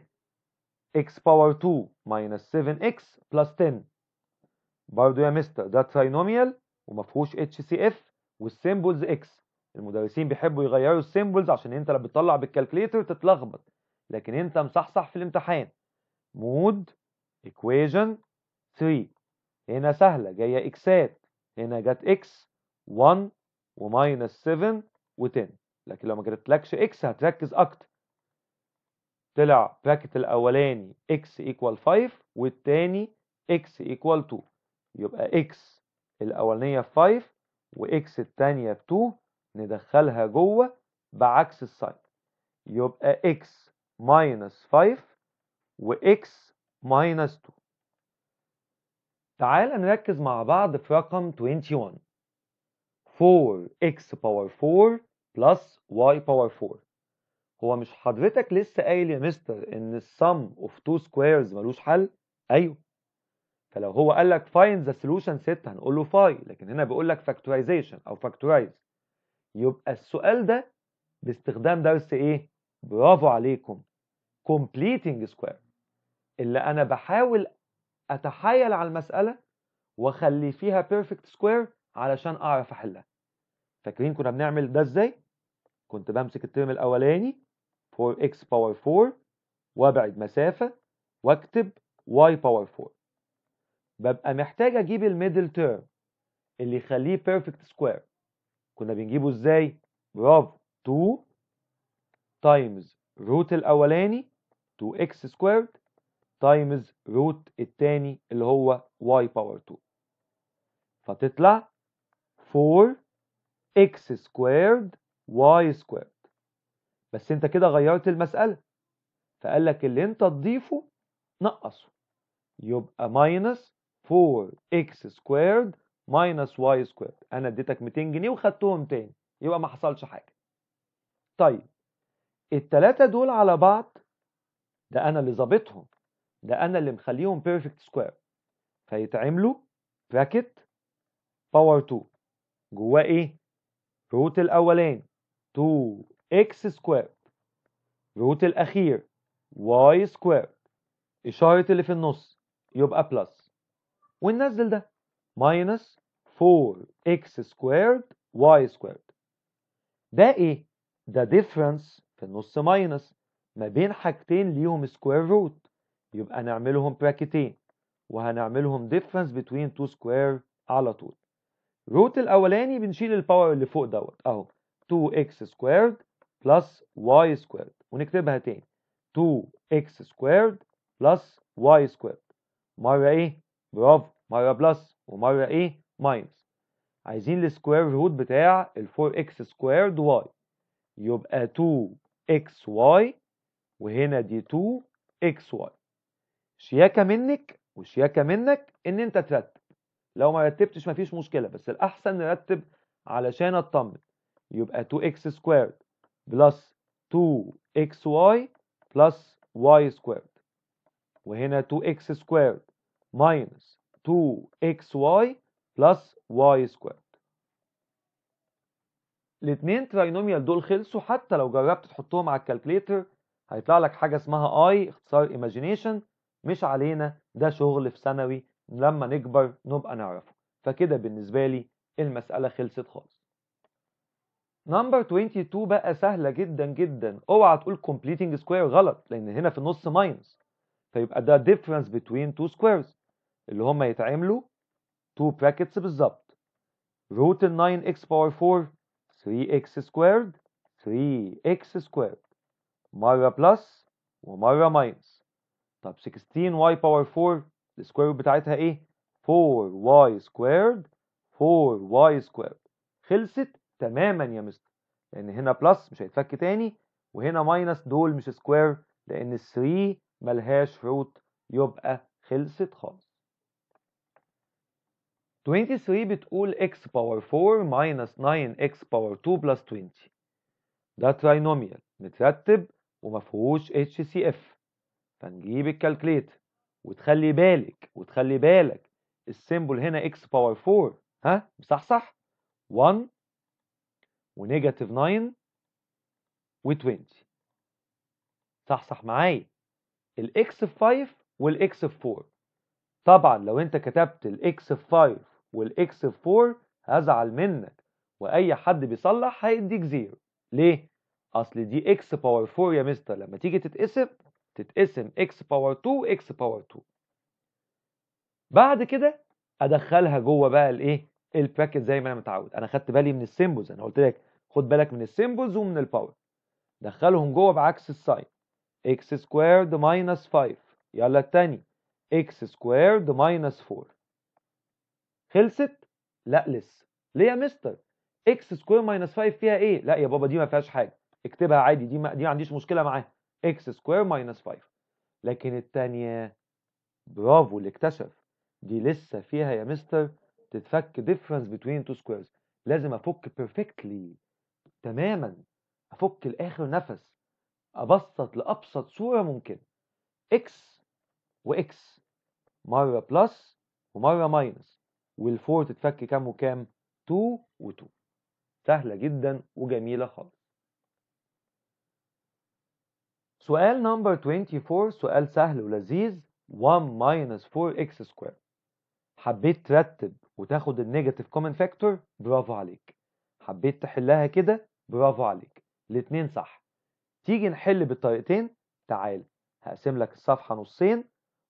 x باور 2 ماينس 7x بلس 10 برضه يا مستر ده تراينوميال وما فيهوش اتش سي اف والسيمبلز اكس المدرسين بيحبوا يغيروا السيمبلز عشان انت لما بتطلع بالكالكليتر تتلخبط لكن انت مصحصح في الامتحان مود ايكويجن 3 هنا سهله جايه اكسات هنا جت اكس 1 وماينس 7 و10 لكن لو ما جاتلكش اكس هتركز اكتر طلع براكت الاولاني اكس ايكوال 5 والتاني اكس ايكوال 2 يبقى اكس الاولانيه 5 واكس التانية ب 2 ندخلها جوه بعكس الساين يبقى اكس ماينس 5 واكس ماينس 2 تعال نركز مع بعض في رقم 21 4x باور 4 plus y باور 4 هو مش حضرتك لسه قايل يا مستر ان السم اوف two سكويرز ملوش حل ايوه فلو هو قال لك فايند ذا سوليوشن ست هنقول له فاي لكن هنا بيقول لك فاكتورايزيشن او فاكتورايز يبقى السؤال ده باستخدام درس ايه برافو عليكم completing square اللي انا بحاول اتحايل على المساله واخلي فيها perfect square علشان اعرف احلها فاكرين كنا بنعمل ده ازاي كنت بمسك الترم الاولاني 4x باور 4 وابعد مسافه واكتب y باور 4 ببقى محتاج اجيب الميدل تيرم اللي يخليه بيرفكت سكوير كنا بنجيبه ازاي برافو 2 تايمز روت الاولاني 2 x سكويرد تايمز روت الثاني اللي هو y باور 2 فتطلع 4 x سكويرد y سكويرد بس انت كده غيرت المسألة فقال لك اللي انت تضيفه نقصه يبقى ماينس 4x squared minus y squared انا اديتك 200 جنيه وخدتهم تاني يبقى ما حصلش حاجه طيب التلاتة دول على بعض ده انا اللي ظابطهم ده انا اللي مخليهم بيرفكت سكوير فيتعملوا براكت باور 2 جواه ايه روت الاولاني 2 اكس سكوير روت الاخير واي سكوير اشاره اللي في النص يبقى بلس وننزل ده ماينس 4x سكويرد y سكويرد ده ايه؟ ده ديفرنس في النص ماينس ما بين حاجتين ليهم سكوير روت يبقى نعملهم براكتين وهنعملهم ديفرنس بين تو سكوير على طول الروت الاولاني بنشيل الباور اللي فوق دوت اهو 2x سكويرد بلس y سكويرد ونكتبها تاني 2x سكويرد بلس y سكويرد مره ايه برافو مره بلس ومره ايه ماينس عايزين السكوير روت بتاع ال 4 x سكويرد y يبقى 2 2xy وهنا دي 2 xy شياكه منك وشياكه منك ان انت ترتب لو ما رتبتش مفيش مشكله بس الاحسن نرتب علشان اطمن يبقى 2 2x سكويرد بلس 2 xy بلس y سكويرد وهنا 2 x سكويرد minus 2xy plus y squared الاثنين تراينوميال دول خلصوا حتى لو جربت تحطهم على الكالكليتر هيطلع لك حاجه اسمها i اختصار ايماجينيشن مش علينا ده شغل في ثانوي لما نكبر نبقى نعرفه فكده بالنسبه لي المساله خلصت خالص نمبر 22 بقى سهله جدا جدا اوعى تقول completing square غلط لان هنا في النص ماينس فيبقى ده difference between two squares اللي هما يتعملوا 2 براكتس بالظبط روت ال 9 اكس باور 4 3 x سكويرد 3 x سكويرد مره بلس ومره ماينس طب 16 y باور 4 السكوير بتاعتها ايه 4 y سكويرد 4 y سكويرد خلصت تماما يا مستر لان هنا بلس مش هيتفك تاني وهنا ماينس دول مش سكوير لان 3 ملهاش روت يبقى خلصت خالص 23 بتقول x باور 4 minus 9x باور 2 plus 20 ده trinomial مترتب ومفهوش HCF فنجيب الكالكليت وتخلي بالك وتخلي بالك السيمبل هنا x باور 4 ها مصحصح 1 ونيجاتيف 9 و20 صحصح معايا الاكس في 5 والاكس في 4 طبعا لو انت كتبت الاكس في 5 والاكس في 4 هزعل منك واي حد بيصلح هيديك زيرو ليه اصل دي اكس باور 4 يا مستر لما تيجي تتقسم تتقسم اكس باور 2 اكس باور 2 بعد كده ادخلها جوه بقى الايه البراكت زي ما انا متعود انا خدت بالي من السيمبلز انا قلت لك خد بالك من السيمبلز ومن الباور دخلهم جوه بعكس الساين اكس سكويرد ماينس 5 يلا التاني اكس سكويرد ماينس 4 خلصت لا لسه ليه يا مستر اكس سكوير ماينس 5 فيها ايه لا يا بابا دي ما فيهاش حاجه اكتبها عادي دي ما دي ما عنديش مشكله معاها اكس سكوير ماينس 5 لكن الثانيه برافو اللي اكتشف دي لسه فيها يا مستر تتفك ديفرنس بتوين تو سكويرز لازم افك بيرفكتلي تماما افك لاخر نفس ابسط لابسط صوره ممكن اكس واكس مره بلس ومره ماينس والفور تتفك كام وكام 2 و2 سهلة جدا وجميلة خالص سؤال نمبر 24 سؤال سهل ولذيذ 1 minus 4x square حبيت ترتب وتاخد النيجاتيف كومن فاكتور برافو عليك حبيت تحلها كده برافو عليك الاتنين صح تيجي نحل بالطريقتين تعال هقسم لك الصفحة نصين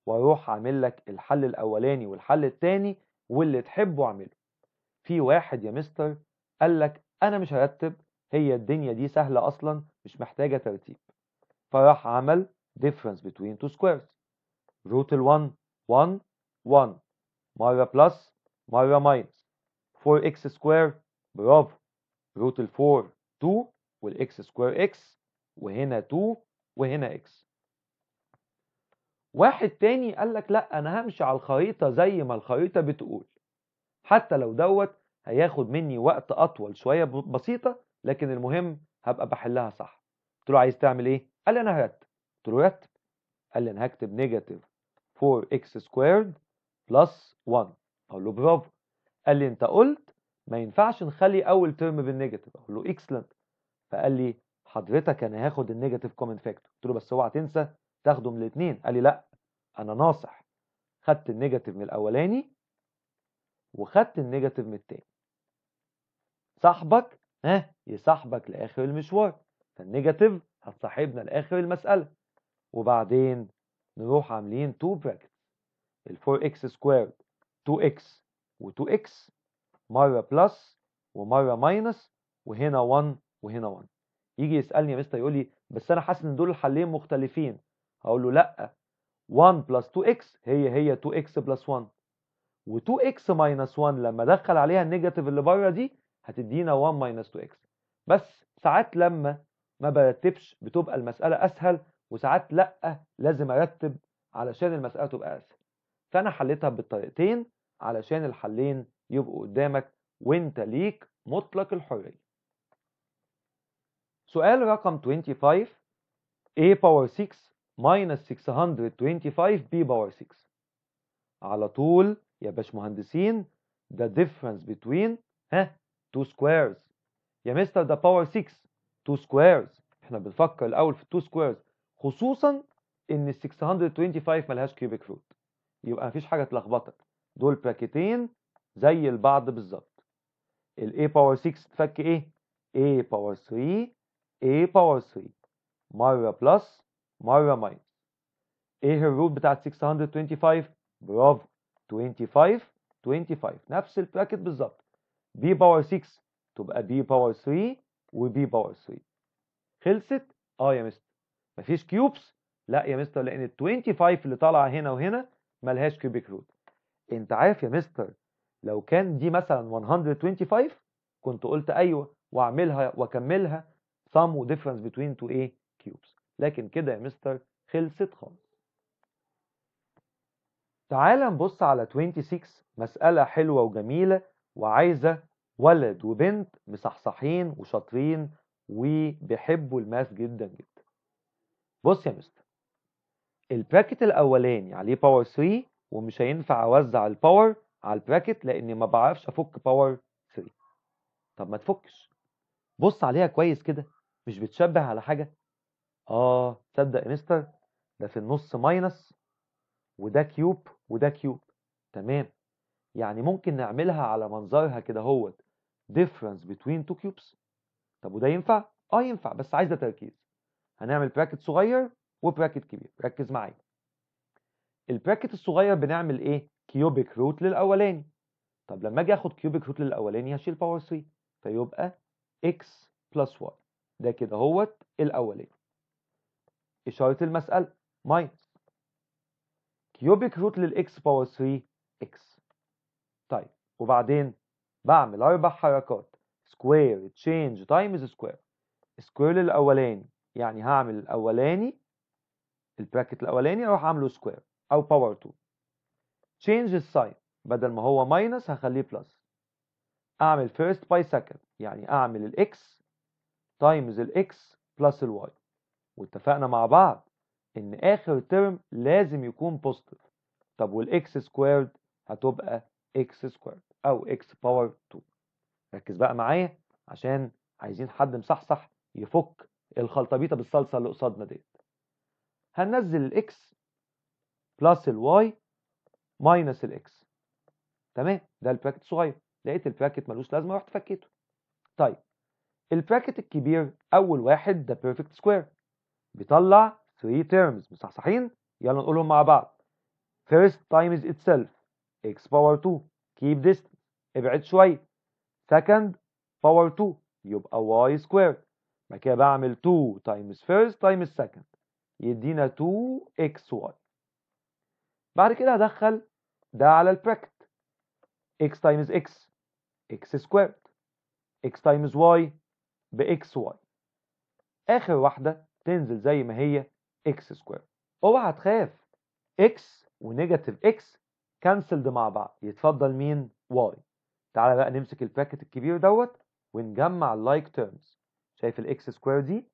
واروح اعمل لك الحل الاولاني والحل التاني واللي تحبه اعمله في واحد يا مستر قال لك انا مش هرتب هي الدنيا دي سهله اصلا مش محتاجه ترتيب فراح عمل difference between two squares root ال 1 1 1 مره بلس مره ماينس 4x سكوير برافو روت ال 4 2 x سكوير x وهنا 2 وهنا x واحد تاني قال لك لا انا همشي على الخريطه زي ما الخريطه بتقول حتى لو دوت هياخد مني وقت اطول شويه بسيطه لكن المهم هبقى بحلها صح قلت له عايز تعمل ايه قال لي انا هرتب قلت له رتب قال لي انا هكتب نيجاتيف 4x سكويرد بلس 1 اقول له برافو قال لي انت قلت ما ينفعش نخلي اول ترم بالنيجاتيف اقول له اكسلنت فقال لي حضرتك انا هاخد النيجاتيف كومن فاكتور قلت له بس اوعى تنسى تاخده من الاثنين قال لي لا انا ناصح خدت النيجاتيف من الاولاني وخدت النيجاتيف من التاني صاحبك ها يصاحبك لاخر المشوار فالنيجاتيف هتصاحبنا لاخر المساله وبعدين نروح عاملين 2 براكت ال 4x سكويرد 2x و2x مره بلس ومره ماينس وهنا 1 وهنا 1 يجي يسالني يا مستر يقول لي بس انا حاسس ان دول الحلين مختلفين هقول له لا 1 بلس 2x هي هي 2x بلس 1 و2x ماينس 1 لما ادخل عليها النيجاتيف اللي بره دي هتدينا 1 ماينس 2x بس ساعات لما ما برتبش بتبقى المساله اسهل وساعات لا لازم ارتب علشان المساله تبقى اسهل فانا حليتها بالطريقتين علشان الحلين يبقوا قدامك وانت ليك مطلق الحريه سؤال رقم 25 a باور 6 minus 625 b باور 6 على طول يا باشمهندسين the difference between ها 2 squares يا مستر the power 6 2 squares احنا بنفكر الاول في 2 squares خصوصا ان 625 ملهاش كيوبيك روت يبقى مفيش حاجه تلخبطك دول براكتين زي البعض بالظبط ال a power 6 تفك ايه a power 3 a power 3 مره بلس مرة ماينس ايه الروت بتاعت 625 برافو 25 25 نفس البراكت بالظبط بي باور 6 تبقى بي باور 3 وبي باور 3 خلصت اه يا مستر مفيش كيوبس لا يا مستر لان ال 25 اللي طالعه هنا وهنا ملهاش كيوبيك روت انت عارف يا مستر لو كان دي مثلا 125 كنت قلت ايوه واعملها واكملها sum وديفرنس between تو ايه cubes لكن كده يا مستر خلصت خالص تعال نبص على 26 مسألة حلوة وجميلة وعايزة ولد وبنت مصحصحين وشاطرين وبيحبوا الماس جدا جدا بص يا مستر البراكت الاولاني عليه باور 3 ومش هينفع اوزع الباور على البراكت لاني ما بعرفش افك باور 3 طب ما تفكش بص عليها كويس كده مش بتشبه على حاجه اه تصدق يا مستر ده في النص ماينس وده كيوب وده كيوب تمام يعني ممكن نعملها على منظرها كده هوت difference between two cubes طب وده ينفع؟ اه ينفع بس عايزه تركيز هنعمل براكت صغير وبراكت كبير ركز معايا البراكت الصغير بنعمل ايه؟ كيوبيك روت للاولاني طب لما اجي اخد كيوبيك روت للاولاني هشيل باور 3 فيبقى x بلس y ده كده هوت الاولاني إشارة المسألة ماينس كيوبيك روت للإكس باور 3 إكس طيب وبعدين بعمل أربع حركات سكوير تشينج تايمز سكوير سكوير الأولاني يعني هعمل الأولاني البراكت الأولاني أروح أعمله سكوير أو باور 2 تشينج الساين بدل ما هو ماينس هخليه بلس اعمل فيرست باي سكند يعني اعمل الاكس تايمز الاكس بلس الواي واتفقنا مع بعض ان اخر ترم لازم يكون بوزيتيف طب والاكس سكويرد هتبقى اكس سكويرد او اكس باور 2 ركز بقى معايا عشان عايزين حد مصحصح يفك الخلطبيطه بالصلصه اللي قصادنا ديت هننزل الاكس بلس الواي ماينس الاكس تمام ده البراكت صغير لقيت البراكت ملوش لازمه رحت فكيته طيب البراكت الكبير اول واحد ده بيرفكت سكوير بيطلع 3 terms مصحصحين يلا نقولهم مع بعض first times itself x power 2 keep this ابعد شوية second power 2 يبقى y squared ما كده بعمل 2 times first times second يدينا 2xy بعد كده هدخل ده على البراكت x times x x squared x times y بxy اخر واحدة تنزل زي ما هي x سكوير اوعى تخاف x ونيجاتيف x كانسلد مع بعض يتفضل مين y تعالى بقى نمسك الباكت الكبير دوت ونجمع اللايك تيرمز شايف الاكس سكوير دي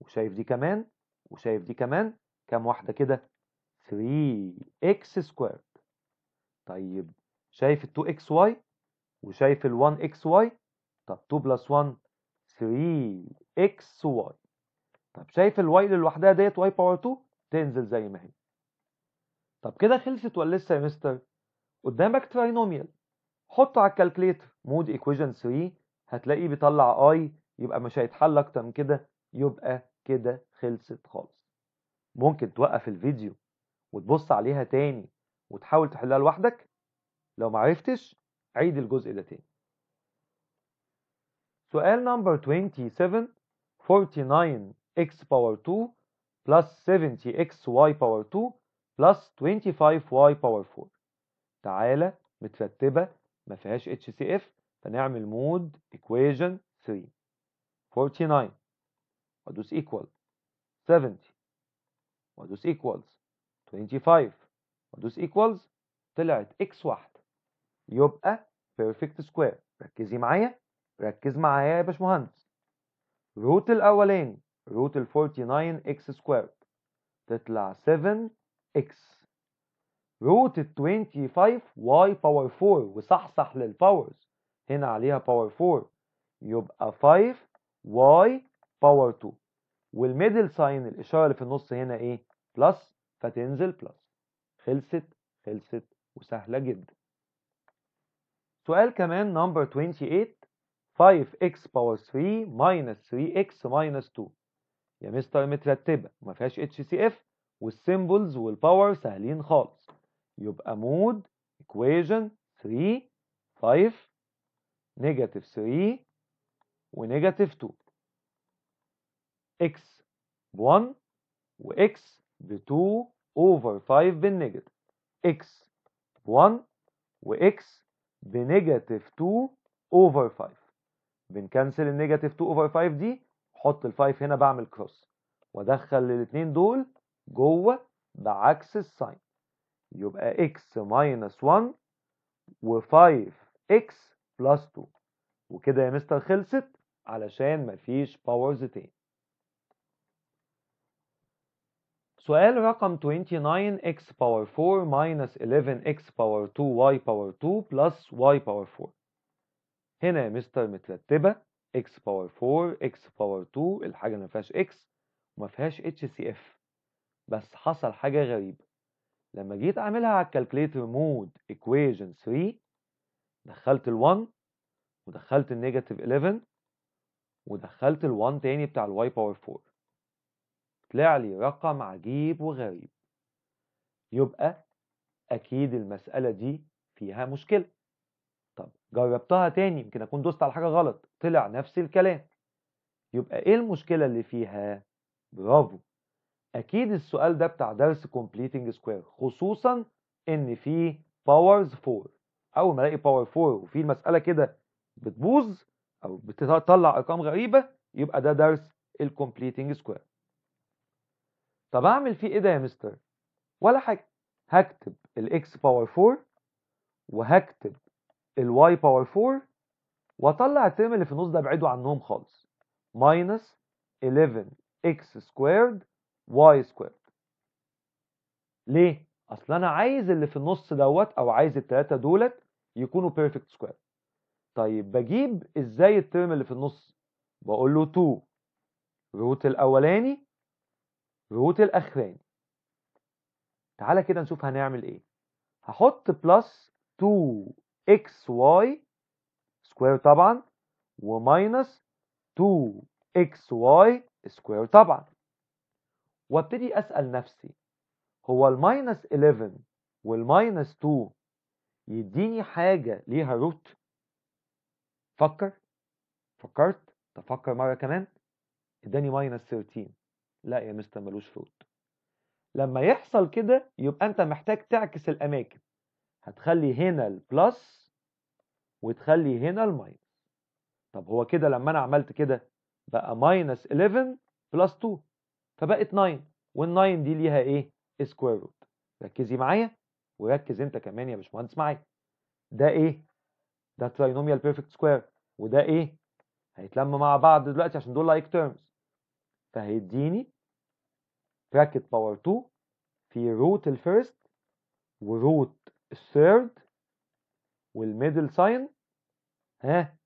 وشايف دي كمان وشايف دي كمان كام واحده كده 3 اكس سكوير طيب شايف ال 2 اكس واي وشايف ال 1 اكس واي طب 2 بلس 1 3 اكس واي طب شايف الواي لوحدها ديت واي باور 2 تنزل زي ما هي طب كده خلصت ولا لسه يا مستر قدامك تراينوميال حطه على الكالكليتر مود ايكويشن 3 هتلاقيه بيطلع اي يبقى مش هيتحل اكتر من كده يبقى كده خلصت خالص ممكن توقف الفيديو وتبص عليها تاني وتحاول تحلها لوحدك لو ما عرفتش عيد الجزء ده تاني سؤال نمبر 27 49 x باور 2 plus 70xy باور 2 plus 25y باور 4 تعالى مترتبة ما فيهاش HCF فنعمل مود equation 3 49 وادوس equal 70 وادوس equals 25 وادوس equals طلعت x واحدة يبقى perfect square ركزي معايا ركز معايا يا باشمهندس روت الاولاني روت ال 49 اكس سكويرد تطلع 7 اكس روت ال 25 واي باور 4 وصحصح للباورز هنا عليها باور 4 يبقى 5 واي باور 2 والميدل ساين الاشاره اللي في النص هنا ايه بلس فتنزل بلس خلصت خلصت وسهله جدا سؤال كمان نمبر 28 5x باور 3 minus 3x minus 2 يا مستر مترتبه وما فيهاش اتش سي اف والسيمبلز والباور سهلين خالص يبقى مود ايكويشن 3 5 نيجاتيف 3 ونيجاتيف 2 اكس ب1 واكس ب2 اوفر 5 بالنيجاتيف اكس ب1 واكس بنيجاتيف 2 اوفر 5 بنكنسل النيجاتيف 2 اوفر 5 دي احط الفايف هنا بعمل كروس وادخل الاثنين دول جوه بعكس الساين يبقى اكس ماينس 1 و5 اكس بلس 2 وكده يا مستر خلصت علشان مفيش باورز تاني سؤال رقم 29 x باور 4 ماينس 11 x باور 2 y باور 2 بلس y باور 4 هنا يا مستر مترتبة x باور 4 x باور 2 الحاجه اللي ما فيهاش x وما فيهاش اتش سي اف بس حصل حاجه غريبه لما جيت اعملها على الكالكوليتر مود ايكويشن 3 دخلت ال1 ودخلت النيجاتيف 11 ودخلت ال1 تاني بتاع الواي باور 4 طلع لي رقم عجيب وغريب يبقى اكيد المساله دي فيها مشكله جربتها تاني يمكن اكون دوست على حاجه غلط طلع نفس الكلام يبقى ايه المشكله اللي فيها برافو اكيد السؤال ده بتاع درس كومبليتنج سكوير خصوصا ان فيه باورز 4 اول ما الاقي باور 4 وفي المساله كده بتبوظ او بتطلع ارقام غريبه يبقى ده درس الكومبليتنج سكوير طب اعمل فيه ايه ده يا مستر ولا حاجه هكتب الاكس باور 4 وهكتب الواي باور 4 واطلع الترم اللي في النص ده ابعده عنهم خالص ماينس 11 x سكويرد y سكويرد ليه؟ اصل انا عايز اللي في النص دوت او عايز التلاته دولت يكونوا بيرفكت سكوير طيب بجيب ازاي الترم اللي في النص بقول له 2 روت الاولاني روت الاخراني تعالى كده نشوف هنعمل ايه هحط بلس 2 اكس واي سكوير طبعا وماينس 2 اكس واي سكوير طبعا وابتدي اسال نفسي هو الماينس 11 والماينس 2 يديني حاجه ليها روت فكر فكرت تفكر مره كمان اداني ماينس 13 لا يا مستر ملوش روت لما يحصل كده يبقى انت محتاج تعكس الاماكن هتخلي هنا البلس وتخلي هنا الماينس طب هو كده لما انا عملت كده بقى ماينس 11 بلس 2 فبقت 9 وال9 دي ليها ايه سكوير روت ركزي معايا وركز انت كمان يا باشمهندس معايا ده ايه ده تراينوميال بيرفكت سكوير وده ايه هيتلم مع بعض دلوقتي عشان دول لايك تيرمز فهيديني براكت باور 2 في روت الفيرست وروت الثيرد والميدل ساين ها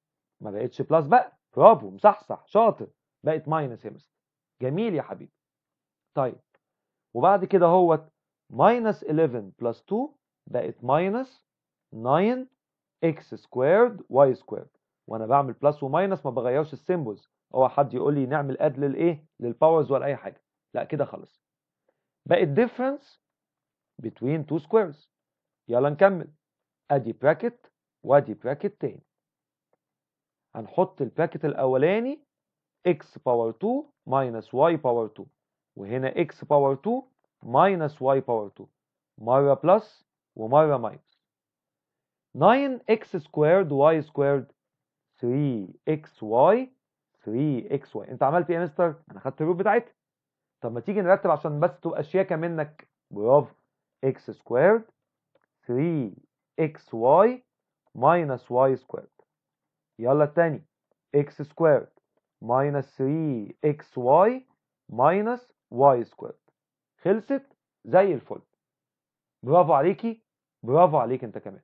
ما بقتش بلس بقى برافو مصحصح شاطر بقت ماينس يا مستر جميل يا حبيبي طيب وبعد كده اهوت ماينس 11 بلس 2 بقت ماينس 9 اكس سكويرد واي سكويرد وانا بعمل بلس وماينس ما بغيرش السيمبلز اوعى حد يقول لي نعمل اد للايه للباورز ولا اي حاجه لا كده خلاص بقت difference between two squares يلا نكمل ادي براكت وادي براكت تاني هنحط البراكت الاولاني x باور 2 ماينس y باور 2 وهنا x باور 2 ماينس y باور 2 مره بلس ومره ماينس 9x سكويرد y سكويرد 3xy 3xy انت عملت ايه يا مستر انا خدت الروت بتاعتها طب ما تيجي نرتب عشان بس تبقى شياكه منك برافو x سكويرد 3xy minus y squared يلا التاني x squared minus 3xy minus y squared خلصت زي الفل برافو عليكي برافو عليك انت كمان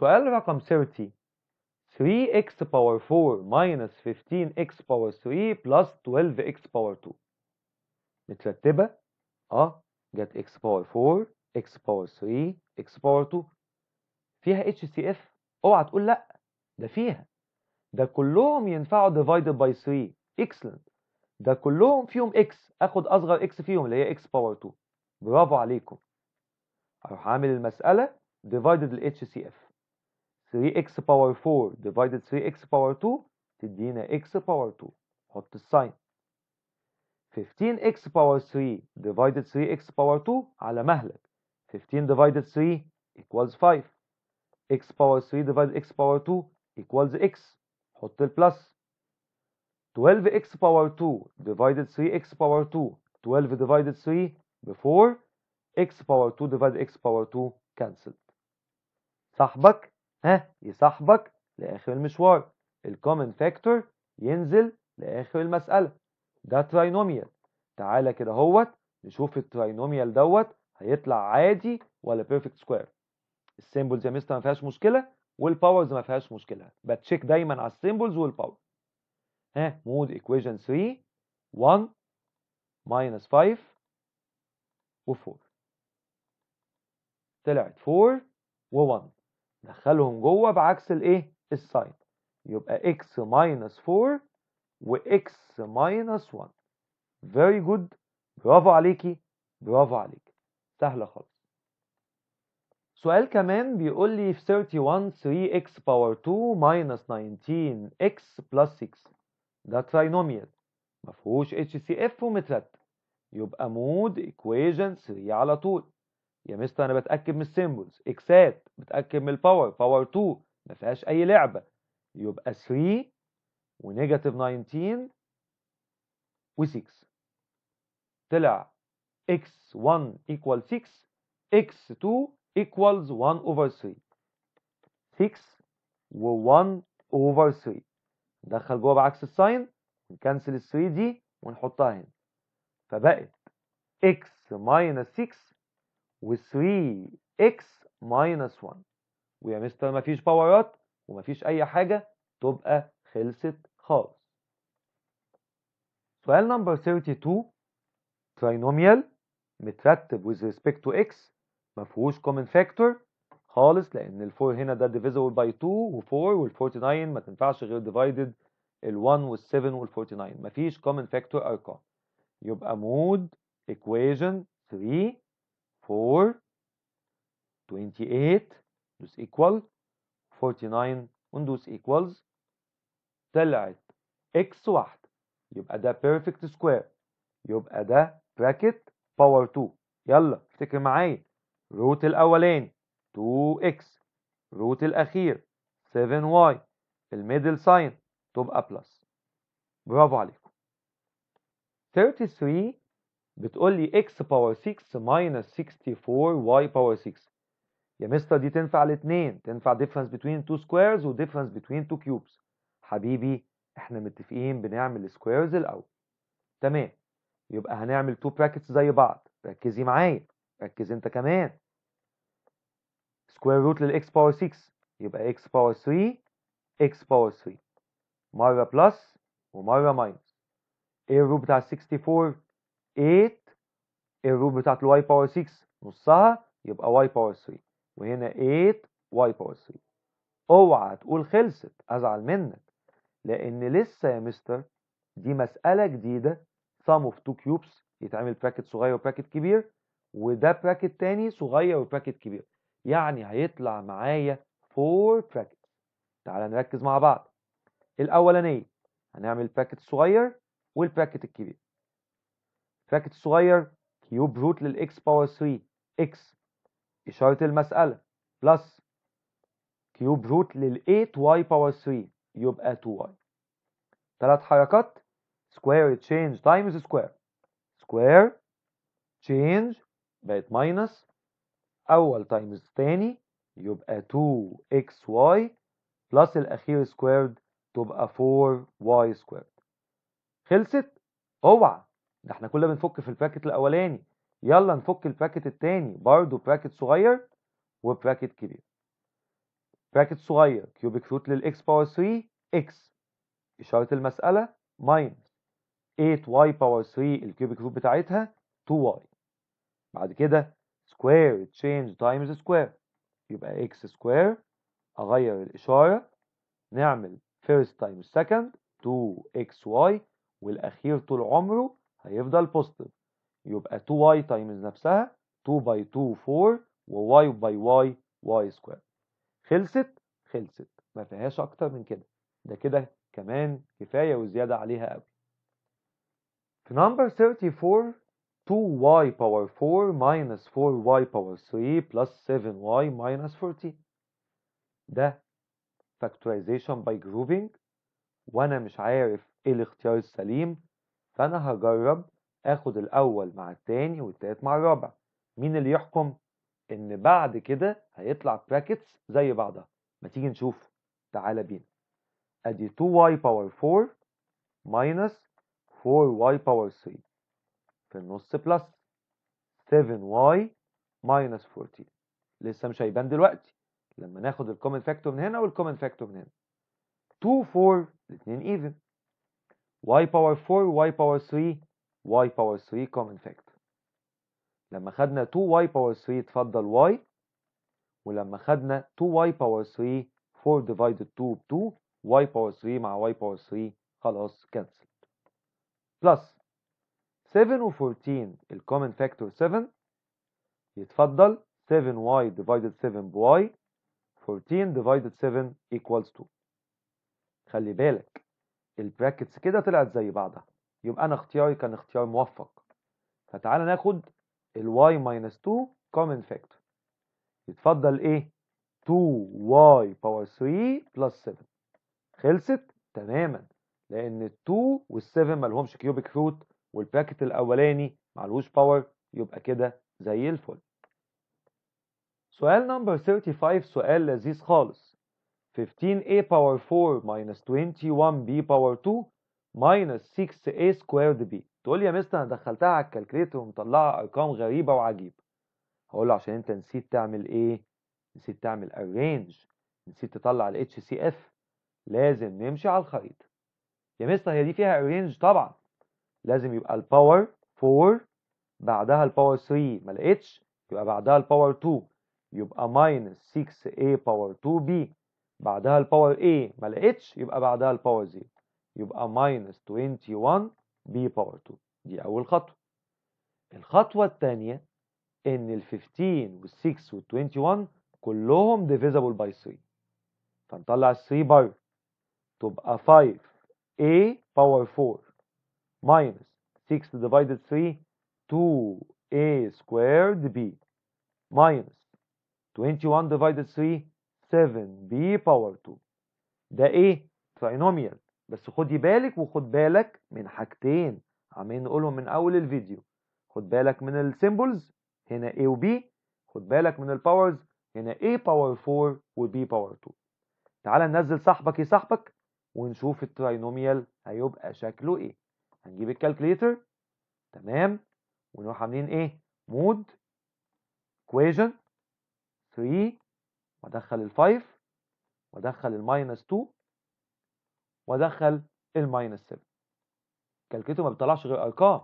سؤال رقم 30 3x power 4 minus 15x power 3 plus 12x power 2 مترتبة اه جت x power 4 باور 3 باور 2 فيها اتش سي اف اوعى تقول لا ده فيها ده كلهم ينفعوا ديفايدد باي 3 اكسلنت ده كلهم فيهم اكس اخد اصغر اكس فيهم اللي هي اكس باور 2 برافو عليكم اروح عامل المساله ديفايدد اتش سي اف 3 اكس باور 4 ديفايد 3 اكس باور 2 تدينا اكس باور 2 حط الساين 15 x باور 3 divided 3 x باور 2 على مهلك 15 divided 3 equals 5 x power 3 divided x power 2 equals x حط البلس 12x power 2 divided 3x power 2 12 divided 3 before x power 2 divided x power 2 cancelled صاحبك ها يصاحبك لآخر المشوار الكومن فاكتور ينزل لآخر المسألة ده تراينوميال تعالى كده هوت نشوف التراينوميال دوت هيطلع عادي ولا بيرفكت سكوير السيمبلز يا مستر ما فيهاش مشكله والباورز ما فيهاش مشكله بتشيك دايما على السيمبلز والباور ها مود ايكويشن 3 1 ماينس 5 و4 طلعت 4 و1 دخلهم جوه بعكس الايه الساين يبقى x ماينس 4 x ماينس 1 فيري جود برافو عليكي برافو عليك سهلة خالص سؤال كمان بيقول لي في 31 3x باور 2 minus 19x plus 6 ده trinomial ما فيهوش HCF ومترتب يبقى مود equation 3 على طول يا مستر انا بتاكد من السيمبلز اكسات بتاكد من الباور باور 2 ما فيهاش اي لعبه يبقى 3 ونيجاتيف 19 و6 طلع x1 equal 6 x2 equals 1 over 3 6 و1 over 3 ندخل جوه بعكس الساين نكنسل ال 3 دي ونحطها هنا فبقت x minus 6 و 3x minus 1 ويا مستر مفيش باورات ومفيش أي حاجة تبقى خلصت خالص. سؤال نمبر 32 trinomial مترتب with respect to x ما فيهوش common factor خالص لان ال 4 هنا ده divisible by 2 و 4 وال 49 ما تنفعش غير divided ال 1 وال 7 وال 49 ما فيش common factor ارقام يبقى مود equation 3 4 28 دوس equal 49 وندوس equals طلعت x واحد يبقى ده perfect square يبقى ده bracket باور 2 يلا افتكر معايا روت الاولاني 2x روت الاخير 7y الميدل ساين تبقى بلس برافو عليكم 33 بتقول لي x باور 6 ماينس 64 y باور 6 يا مستر دي تنفع الاثنين تنفع difference between 2 squares و difference between 2 cubes حبيبي احنا متفقين بنعمل سكويرز الاول تمام يبقى هنعمل تو براكتس زي بعض ركزي معايا ركز انت كمان سكوير روت للاكس باور 6 يبقى اكس باور 3 اكس باور 3 مره بلس ومره ماينس ايه الروت بتاع 64 8 الروت بتاعت الواي باور 6 نصها يبقى واي باور 3 وهنا 8 واي باور 3 اوعى تقول خلصت ازعل منك لان لسه يا مستر دي مساله جديده sum of two cubes يتعمل باكت صغير وباكت كبير وده باكت تاني صغير وباكت كبير يعني هيطلع معايا 4 packets تعال نركز مع بعض الاولانيه هنعمل الباكت الصغير والباكت الكبير الباكت الصغير كيوب روت للاكس باور 3 اكس اشاره المساله بلس كيوب روت للـ 8 واي باور 3 يبقى 2 واي ثلاث حركات سكوير تشينج تايمز سكوير سكوير تشينج بقت ماينس اول تايمز تاني يبقى 2 اكس واي بلس الاخير سكويرد تبقى 4 واي سكويرد خلصت اوعى ده احنا كنا بنفك في البراكت الاولاني يلا نفك البراكت التاني برضه براكت صغير وبراكت كبير براكت صغير كيوبيك روت للاكس باور 3 اكس اشاره المساله ماينس 8y باور 3 الكيوبيك روت بتاعتها 2y بعد كده سكوير تشينج تايمز سكوير يبقى اكس سكوير اغير الاشاره نعمل فيرست تايم سكند 2xy والاخير طول عمره هيفضل بوزيتيف يبقى 2y تايمز نفسها 2 باي 2 4 وy باي y y سكوير خلصت خلصت ما فيهاش اكتر من كده ده كده كمان كفايه وزياده عليها قوي في number 34 2y power 4 minus 4y power 3 plus 7y minus 14 ده factorization by grouping وانا مش عارف ايه الاختيار السليم فانا هجرب اخد الاول مع التاني والتالت مع الرابع مين اللي يحكم ان بعد كده هيطلع براكتس زي بعضها ما تيجي نشوف تعالى بينا ادي 2y باور 4 minus 4y باور 3 في النص بلس 7y ماينس 14 لسه مش هيبان دلوقتي لما ناخد الكومن فاكتور من هنا والكومن فاكتور من هنا 2 4 الاثنين ايفن y باور 4 y باور 3 y باور 3 كومن فاكتور لما خدنا 2y باور 3 اتفضل y ولما خدنا 2y باور 3 4 ديفايد 2 ب 2 y باور 3 مع y باور 3 خلاص كنسل بلس 7 و14 الكومن فاكتور 7 يتفضل 7y divided 7 by 14 divided 7 equals 2 خلي بالك البراكتس كده طلعت زي بعضها يبقى انا اختياري كان اختيار موفق فتعالى ناخد ال y minus 2 common factor يتفضل ايه 2y power 3 plus 7 خلصت تماما لان ال 2 وال7 ما لهمش كيوبيك روت والباكت الاولاني الوش باور يبقى كده زي الفل سؤال نمبر 35 سؤال لذيذ خالص 15a باور 4 minus 21b باور 2 minus 6a squared b تقول لي يا مستر انا دخلتها على الكالكليتر ومطلعها ارقام غريبه وعجيبه هقول له عشان انت نسيت تعمل ايه نسيت تعمل الرينج نسيت تطلع ال HCF لازم نمشي على الخريطه يا مستر هي دي فيها رينج طبعا لازم يبقى الباور 4 بعدها الباور 3 ما لقيتش يبقى بعدها الباور 2 يبقى ماينس 6a باور 2b بعدها الباور a ما لقيتش يبقى بعدها الباور 0 يبقى ماينس 21b باور 2 دي اول خطوه الخطوه الثانيه ان ال 15 وال 6 وال 21 كلهم ديفيزابل باي 3 فنطلع ال 3 بره تبقى 5 a power 4 minus 6 divided 3 2a squared b minus 21 divided 3 7b power 2 ده ايه تراينوميال بس خدي بالك وخد بالك من حاجتين عمالين نقولهم من اول الفيديو خد بالك من السيمبلز هنا a و b خد بالك من الباورز هنا a power 4 و b 2 تعالى ننزل صاحبك يا صاحبك ونشوف التراينوميال هيبقى شكله ايه هنجيب الكالكليتر تمام ونروح عاملين ايه مود كويجن 3 وادخل ال5 وادخل الماينس 2 وادخل الماينس 7 الكالكليتر ما بيطلعش غير ارقام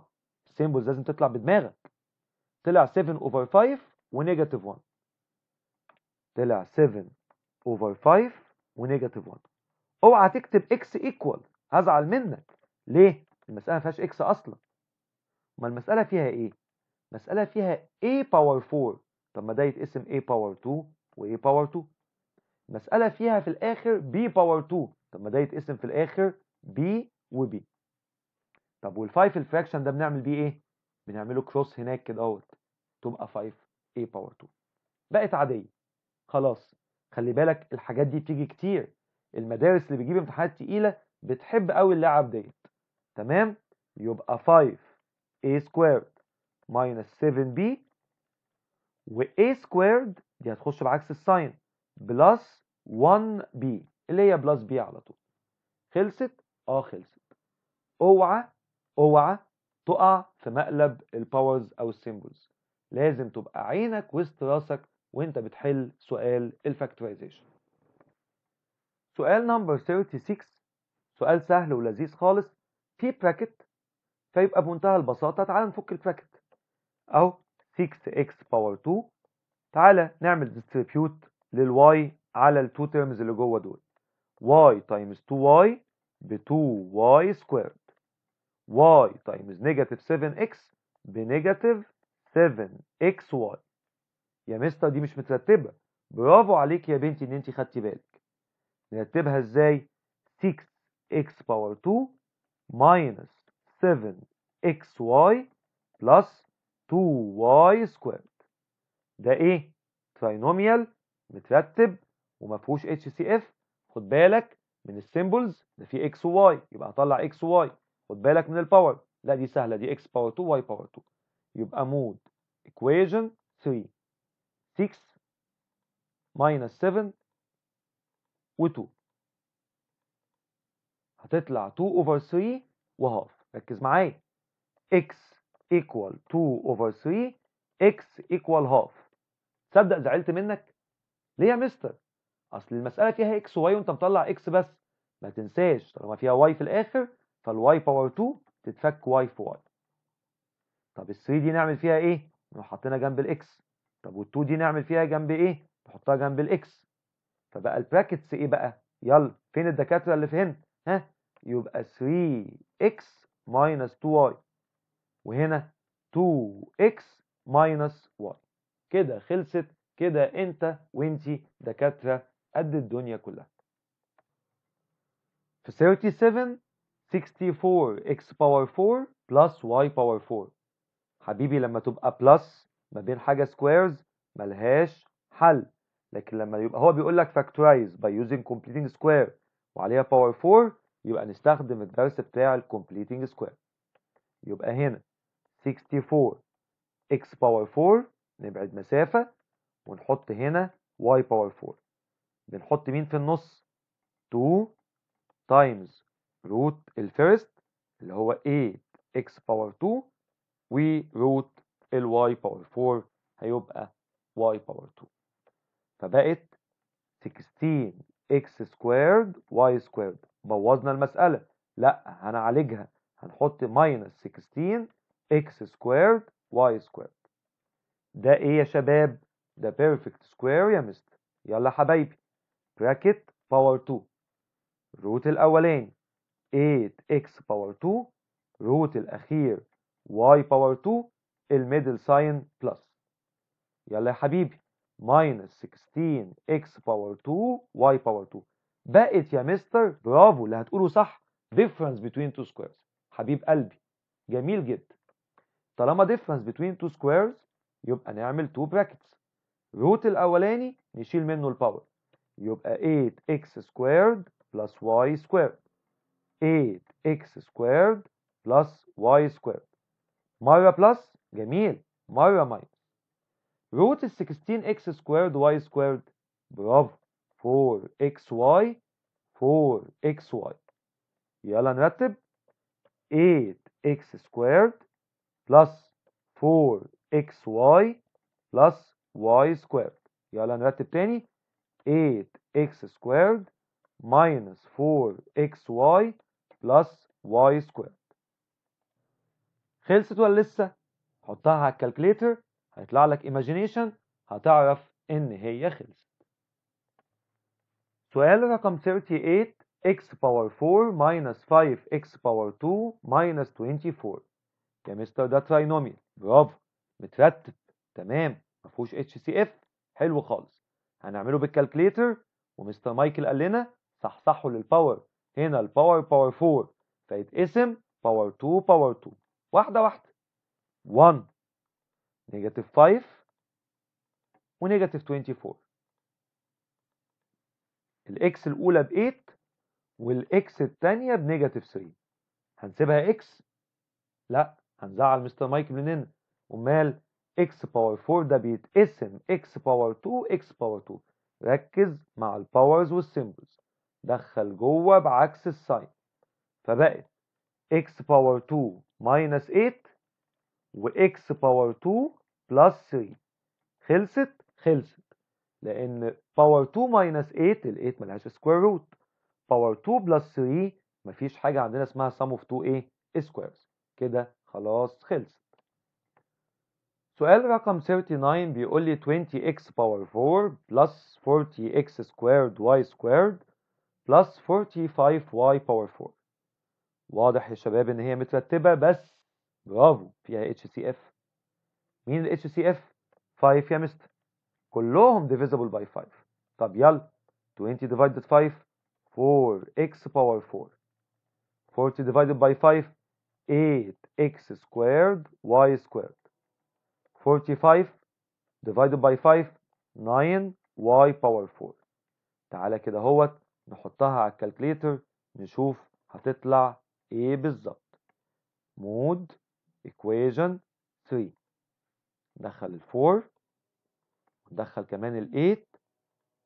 السيمبلز لازم تطلع بدماغك طلع 7 over 5 ونيجاتيف 1 طلع 7 over 5 ونيجاتيف 1 اوعى تكتب اكس ايكوال هزعل منك ليه المساله ما فيهاش اكس اصلا ما المساله فيها ايه مساله فيها a باور 4 طب ما ده يتقسم a باور 2 و a باور 2 مساله فيها في الاخر b باور 2 طب ما ده يتقسم في الاخر b وبي طب وال5 الفراكشن ده بنعمل بيه ايه بنعمله كروس هناك كده اهوت تبقى 5 a باور 2 بقت عاديه خلاص خلي بالك الحاجات دي بتيجي كتير المدارس اللي بتجيب امتحانات تقيله بتحب قوي اللعب ديت تمام يبقى 5 a squared minus 7b و a squared دي هتخش بعكس الساين بلس 1b اللي هي بلس b على طول خلصت اه خلصت اوعى اوعى تقع في مقلب الباورز او السيمبلز لازم تبقى عينك وسط راسك وانت بتحل سؤال الفاكتورايزيشن سؤال نمبر 36 سؤال سهل ولذيذ خالص في براكت فيبقى بمنتهى البساطة تعال نفك البراكت اهو 6x باور 2 تعالى نعمل ديستريبيوت للواي على التو تيرمز اللي جوه دول y تايمز 2y ب 2y سكويرد y تايمز نيجاتيف 7x بنيجاتيف 7xy يا مستر دي مش مترتبه برافو عليك يا بنتي ان انت خدتي بالك نرتبها ازاي 6x باور 2 minus 7xy plus 2y squared ده ايه تراينوميال مترتب وما فيهوش اتش سي اف خد بالك من السيمبلز ده في x y يبقى هطلع x y خد بالك من الباور لا دي سهله دي x باور 2 y باور 2 يبقى مود equation 3 6 minus 7 و2 هتطلع 2 over 3 و half ركز معايا x equal 2 over 3 x equal half تصدق زعلت منك ليه يا مستر اصل المساله فيها اكس وواي وانت مطلع اكس بس ما تنساش طالما فيها واي في الاخر فالواي باور 2 تتفك واي في واي طب ال 3 دي نعمل فيها ايه نروح حاطينها جنب الاكس طب وال2 دي نعمل فيها جنب ايه نحطها جنب الاكس فبقى البراكتس ايه بقى يلا فين الدكاتره اللي فهمت ها يبقى 3x minus 2y وهنا 2x minus y كده خلصت كده انت وانتي دكاتره قد الدنيا كلها في 37 64 x باور 4 plus y باور 4 حبيبي لما تبقى بلس ما بين حاجه سكويرز ملهاش حل لكن لما يبقى هو بيقول لك فاكتورايز باي يوزنج كومبليتنج سكوير وعليها باور 4 يبقى نستخدم الدرس بتاع الكومبليتنج سكوير يبقى هنا 64 اكس باور 4 نبعد مسافة ونحط هنا y باور 4 بنحط مين في النص 2 تايمز روت الفيرست اللي هو 8 x باور 2 وروت الواي باور 4 هيبقى y باور 2 فبقت 16x squared y squared بوظنا المسألة لا هنعالجها هنحط minus 16x squared y squared ده ايه يا شباب ده perfect square يا مستر يلا حبايبي bracket power 2 الروت الاولين 8x power 2 روت الاخير y power 2 الميدل ساين بلس يلا يا حبيبي ماينس 16 اكس باور 2 واي باور 2 بقت يا مستر برافو اللي هتقوله صح difference between two squares حبيب قلبي جميل جدا طالما difference between two squares يبقى نعمل two brackets روت الاولاني نشيل منه الباور يبقى 8x squared plus y squared 8x squared plus y squared مرة بلس جميل مرة ماينس روت ال 16 اكس سكويرد واي سكويرد برافو 4 اكس واي 4 اكس واي يلا نرتب 8 اكس سكويرد بلس 4 اكس واي بلس واي سكويرد يلا نرتب تاني 8 اكس سكويرد minus 4xy plus y سكويرد خلصت ولا لسه؟ حطها على الكالكليتر هيطلع لك imagination هتعرف ان هي خلصت سؤال رقم 38 x باور 4 minus 5x باور 2 minus 24 يا مستر ده trinomial برافو مترتب تمام ما فيهوش اتش سي اف حلو خالص هنعمله بالكالكليتر ومستر مايكل قال لنا صحصحه للباور هنا الباور باور 4 فيتقسم باور 2 باور 2 واحده واحده 1 نيجاتيف 5 ونيجاتيف 24 الاكس الاولى ب 8 والاكس الثانيه بنيجاتيف 3 هنسيبها اكس لا هنزعل مستر مايك مننا امال اكس باور 4 ده بيتقسم اكس باور 2 اكس باور 2 ركز مع الباورز والسيمبلز دخل جوه بعكس الساين فبقت اكس باور 2 ماينس 8 واكس باور 2 بلس 3 خلصت خلصت لان باور 2 ماينس 8 ال 8 ملهاش سكوير روت باور 2 بلس 3 مفيش حاجه عندنا اسمها سم اوف 2 ايه سكويرز كده خلاص خلصت سؤال رقم 39 بيقول لي 20x باور 4 بلس 40x سكويرد y سكويرد بلس 45y باور 4 واضح يا شباب ان هي مترتبه بس برافو فيها اتش سي اف مين اتش سي اف 5 يا مستر كلهم divisible by 5 طب يلا 20 divided 5 4x power 4 40 divided by 5 8x squared y squared 45 divided by 5 9y power 4 تعالى كده اهوت نحطها على الكالكليتر نشوف هتطلع ايه بالظبط مود equation 3 دخل ال 4 دخل كمان ال 8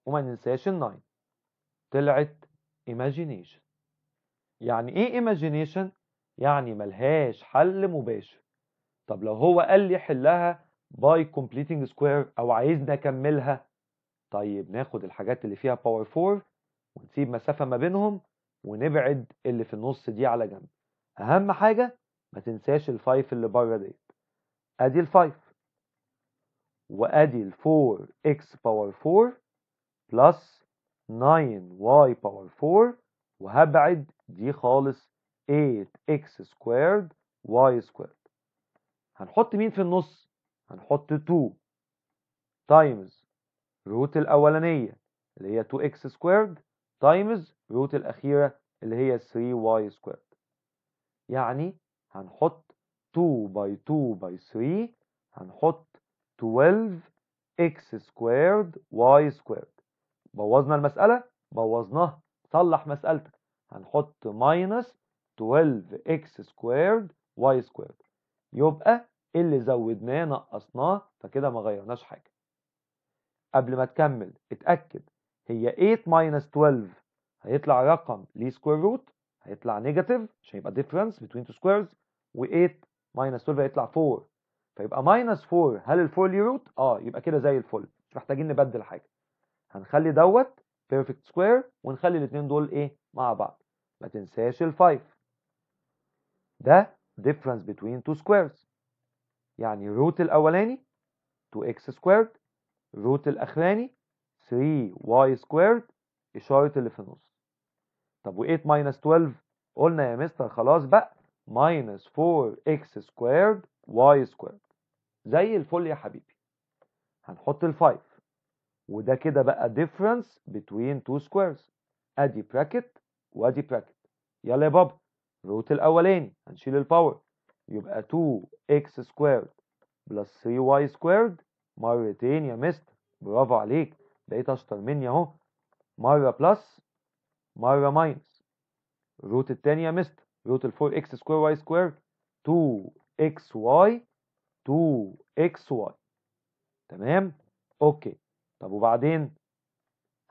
وما ننساش ال 9 طلعت imagination يعني ايه imagination يعني ملهاش حل مباشر طب لو هو قال لي حلها باي completing square او عايزني اكملها طيب ناخد الحاجات اللي فيها باور 4 ونسيب مسافه ما بينهم ونبعد اللي في النص دي على جنب اهم حاجه ما تنساش الفايف اللي بره ديت ادي الفايف وادي الفور اكس باور فور بلس 9 واي باور 4 وهبعد دي خالص 8 اكس سكويرد واي سكويرد هنحط مين في النص هنحط 2 تايمز روت الاولانيه اللي هي 2 اكس سكويرد تايمز روت الاخيره اللي هي 3 واي سكويرد يعني هنحط 2 باي 2 باي 3 هنحط 12 x سكويرد y سكويرد بوظنا المسألة بوظناها صلح مسألتك هنحط minus 12 x سكويرد y سكويرد يبقى اللي زودناه نقصناه فكده ما غيرناش حاجة قبل ما تكمل اتأكد هي 8 minus 12 هيطلع رقم ليه سكوير روت هيطلع نيجاتيف عشان يبقى ديفرنس between تو سكويرز و8 ماينس 12 هيطلع 4 فيبقى ماينس 4 هل الفول ليه روت؟ اه يبقى كده زي الفل مش محتاجين نبدل حاجه هنخلي دوت بيرفكت سكوير ونخلي الاثنين دول ايه مع بعض ما تنساش ال5 ده difference between two squares يعني روت الاولاني 2x squared روت الاخراني 3y squared اشاره اللي في النص طب و8 ماينس 12 قلنا يا مستر خلاص بقى ماينس 4x سكويرد y سكويرد زي الفل يا حبيبي هنحط ال5 وده كده بقى difference between two squares ادي براكت وادي براكت يلا يا بابا الروت الاولاني هنشيل الباور يبقى 2x سكويرد بلس 3y سكويرد مرتين يا مستر برافو عليك بقيت اشطر مني اهو مره بلس مرة ماينس الروت التانية مستر روت ال 4 اكس سكوير واي سكوير 2 اكس واي 2 اكس واي تمام اوكي طب وبعدين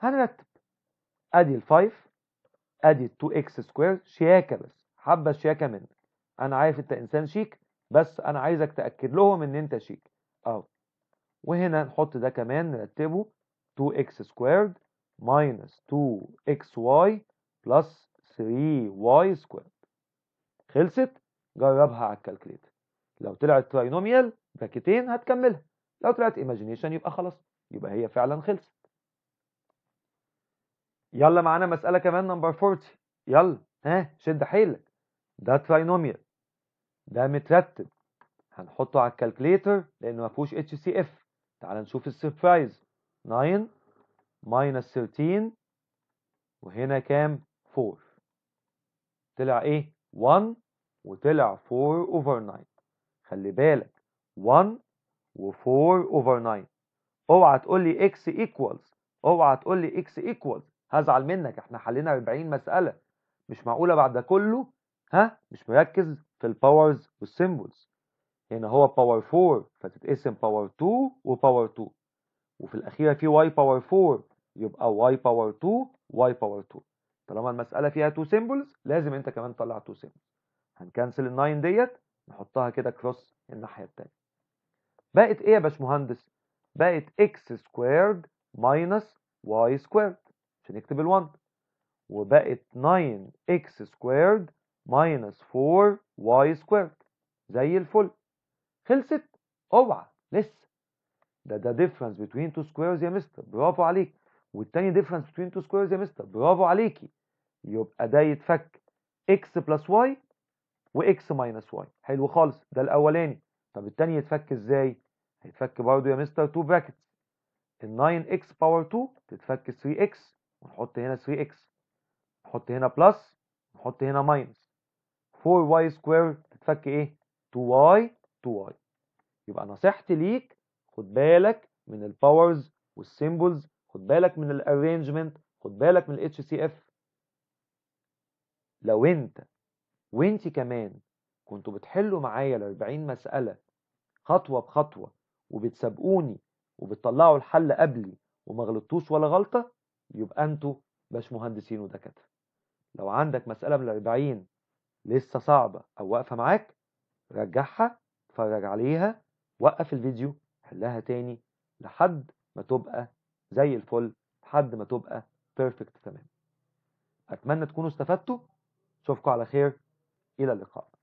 هنرتب ادي ال 5 ادي ال 2 اكس سكوير شياكه بس حبه شياكه منك انا عارف انت انسان شيك بس انا عايزك تاكد لهم ان انت شيك اهو وهنا نحط ده كمان نرتبه 2 x سكويرد minus 2xy بلس 3y سكويرد خلصت جربها على الكالكليتر لو طلعت تراينوميال باكتين هتكملها لو طلعت ايماجينيشن يبقى خلاص يبقى هي فعلا خلصت يلا معانا مسألة كمان نمبر 40 يلا ها شد حيلك ده تراينوميال ده مترتب هنحطه على الكالكليتر لانه ما فيهوش اتش سي اف تعال نشوف السربرايز 9 minus 13 وهنا كام 4 طلع ايه 1 وطلع 4 over 9 خلي بالك 1 و4 over 9 اوعى تقول لي x equals اوعى تقول لي x equals هزعل منك احنا حلينا 40 مساله مش معقوله بعد ده كله ها مش مركز في الباورز والسيمبلز هنا هو باور 4 فتتقسم باور 2 وباور 2 وفي الاخيره في y باور 4 يبقى واي باور 2 واي باور 2 طالما المساله فيها 2 سيمبلز لازم انت كمان تطلع 2 سيمبلز هنكنسل ال9 ديت نحطها كده كروس الناحيه التانية بقت ايه يا باشمهندس بقت اكس سكويرد ماينس واي سكويرد عشان نكتب ال1 وبقت 9 اكس سكويرد ماينس 4 واي سكويرد زي الفل خلصت اوعى لسه ده ده ديفرنس بتوين تو سكويرز يا مستر برافو عليك والتاني ديفرنس بين تو سكويرز يا مستر برافو عليكي يبقى ده يتفك اكس بلس واي واكس ماينس واي حلو خالص ده الاولاني طب التاني يتفك ازاي هيتفك برضه يا مستر 2 براكتس ال 9 x باور 2 تتفك 3 x ونحط هنا 3 x نحط هنا بلس نحط هنا ماينس 4 y سكوير تتفك ايه 2y 2y يبقى نصيحتي ليك خد بالك من الباورز والسيمبلز خد بالك من الارينجمنت خد بالك من الاتش سي اف لو انت وانت كمان كنتوا بتحلوا معايا ال 40 مساله خطوه بخطوه وبتسابقوني وبتطلعوا الحل قبلي وما غلطتوش ولا غلطه يبقى انتوا باشمهندسين ودكاتره لو عندك مساله من ال 40 لسه صعبه او واقفه معاك رجعها اتفرج عليها وقف الفيديو حلها تاني لحد ما تبقى زي الفل لحد ما تبقى بيرفكت تمام اتمنى تكونوا استفدتوا اشوفكم على خير الى اللقاء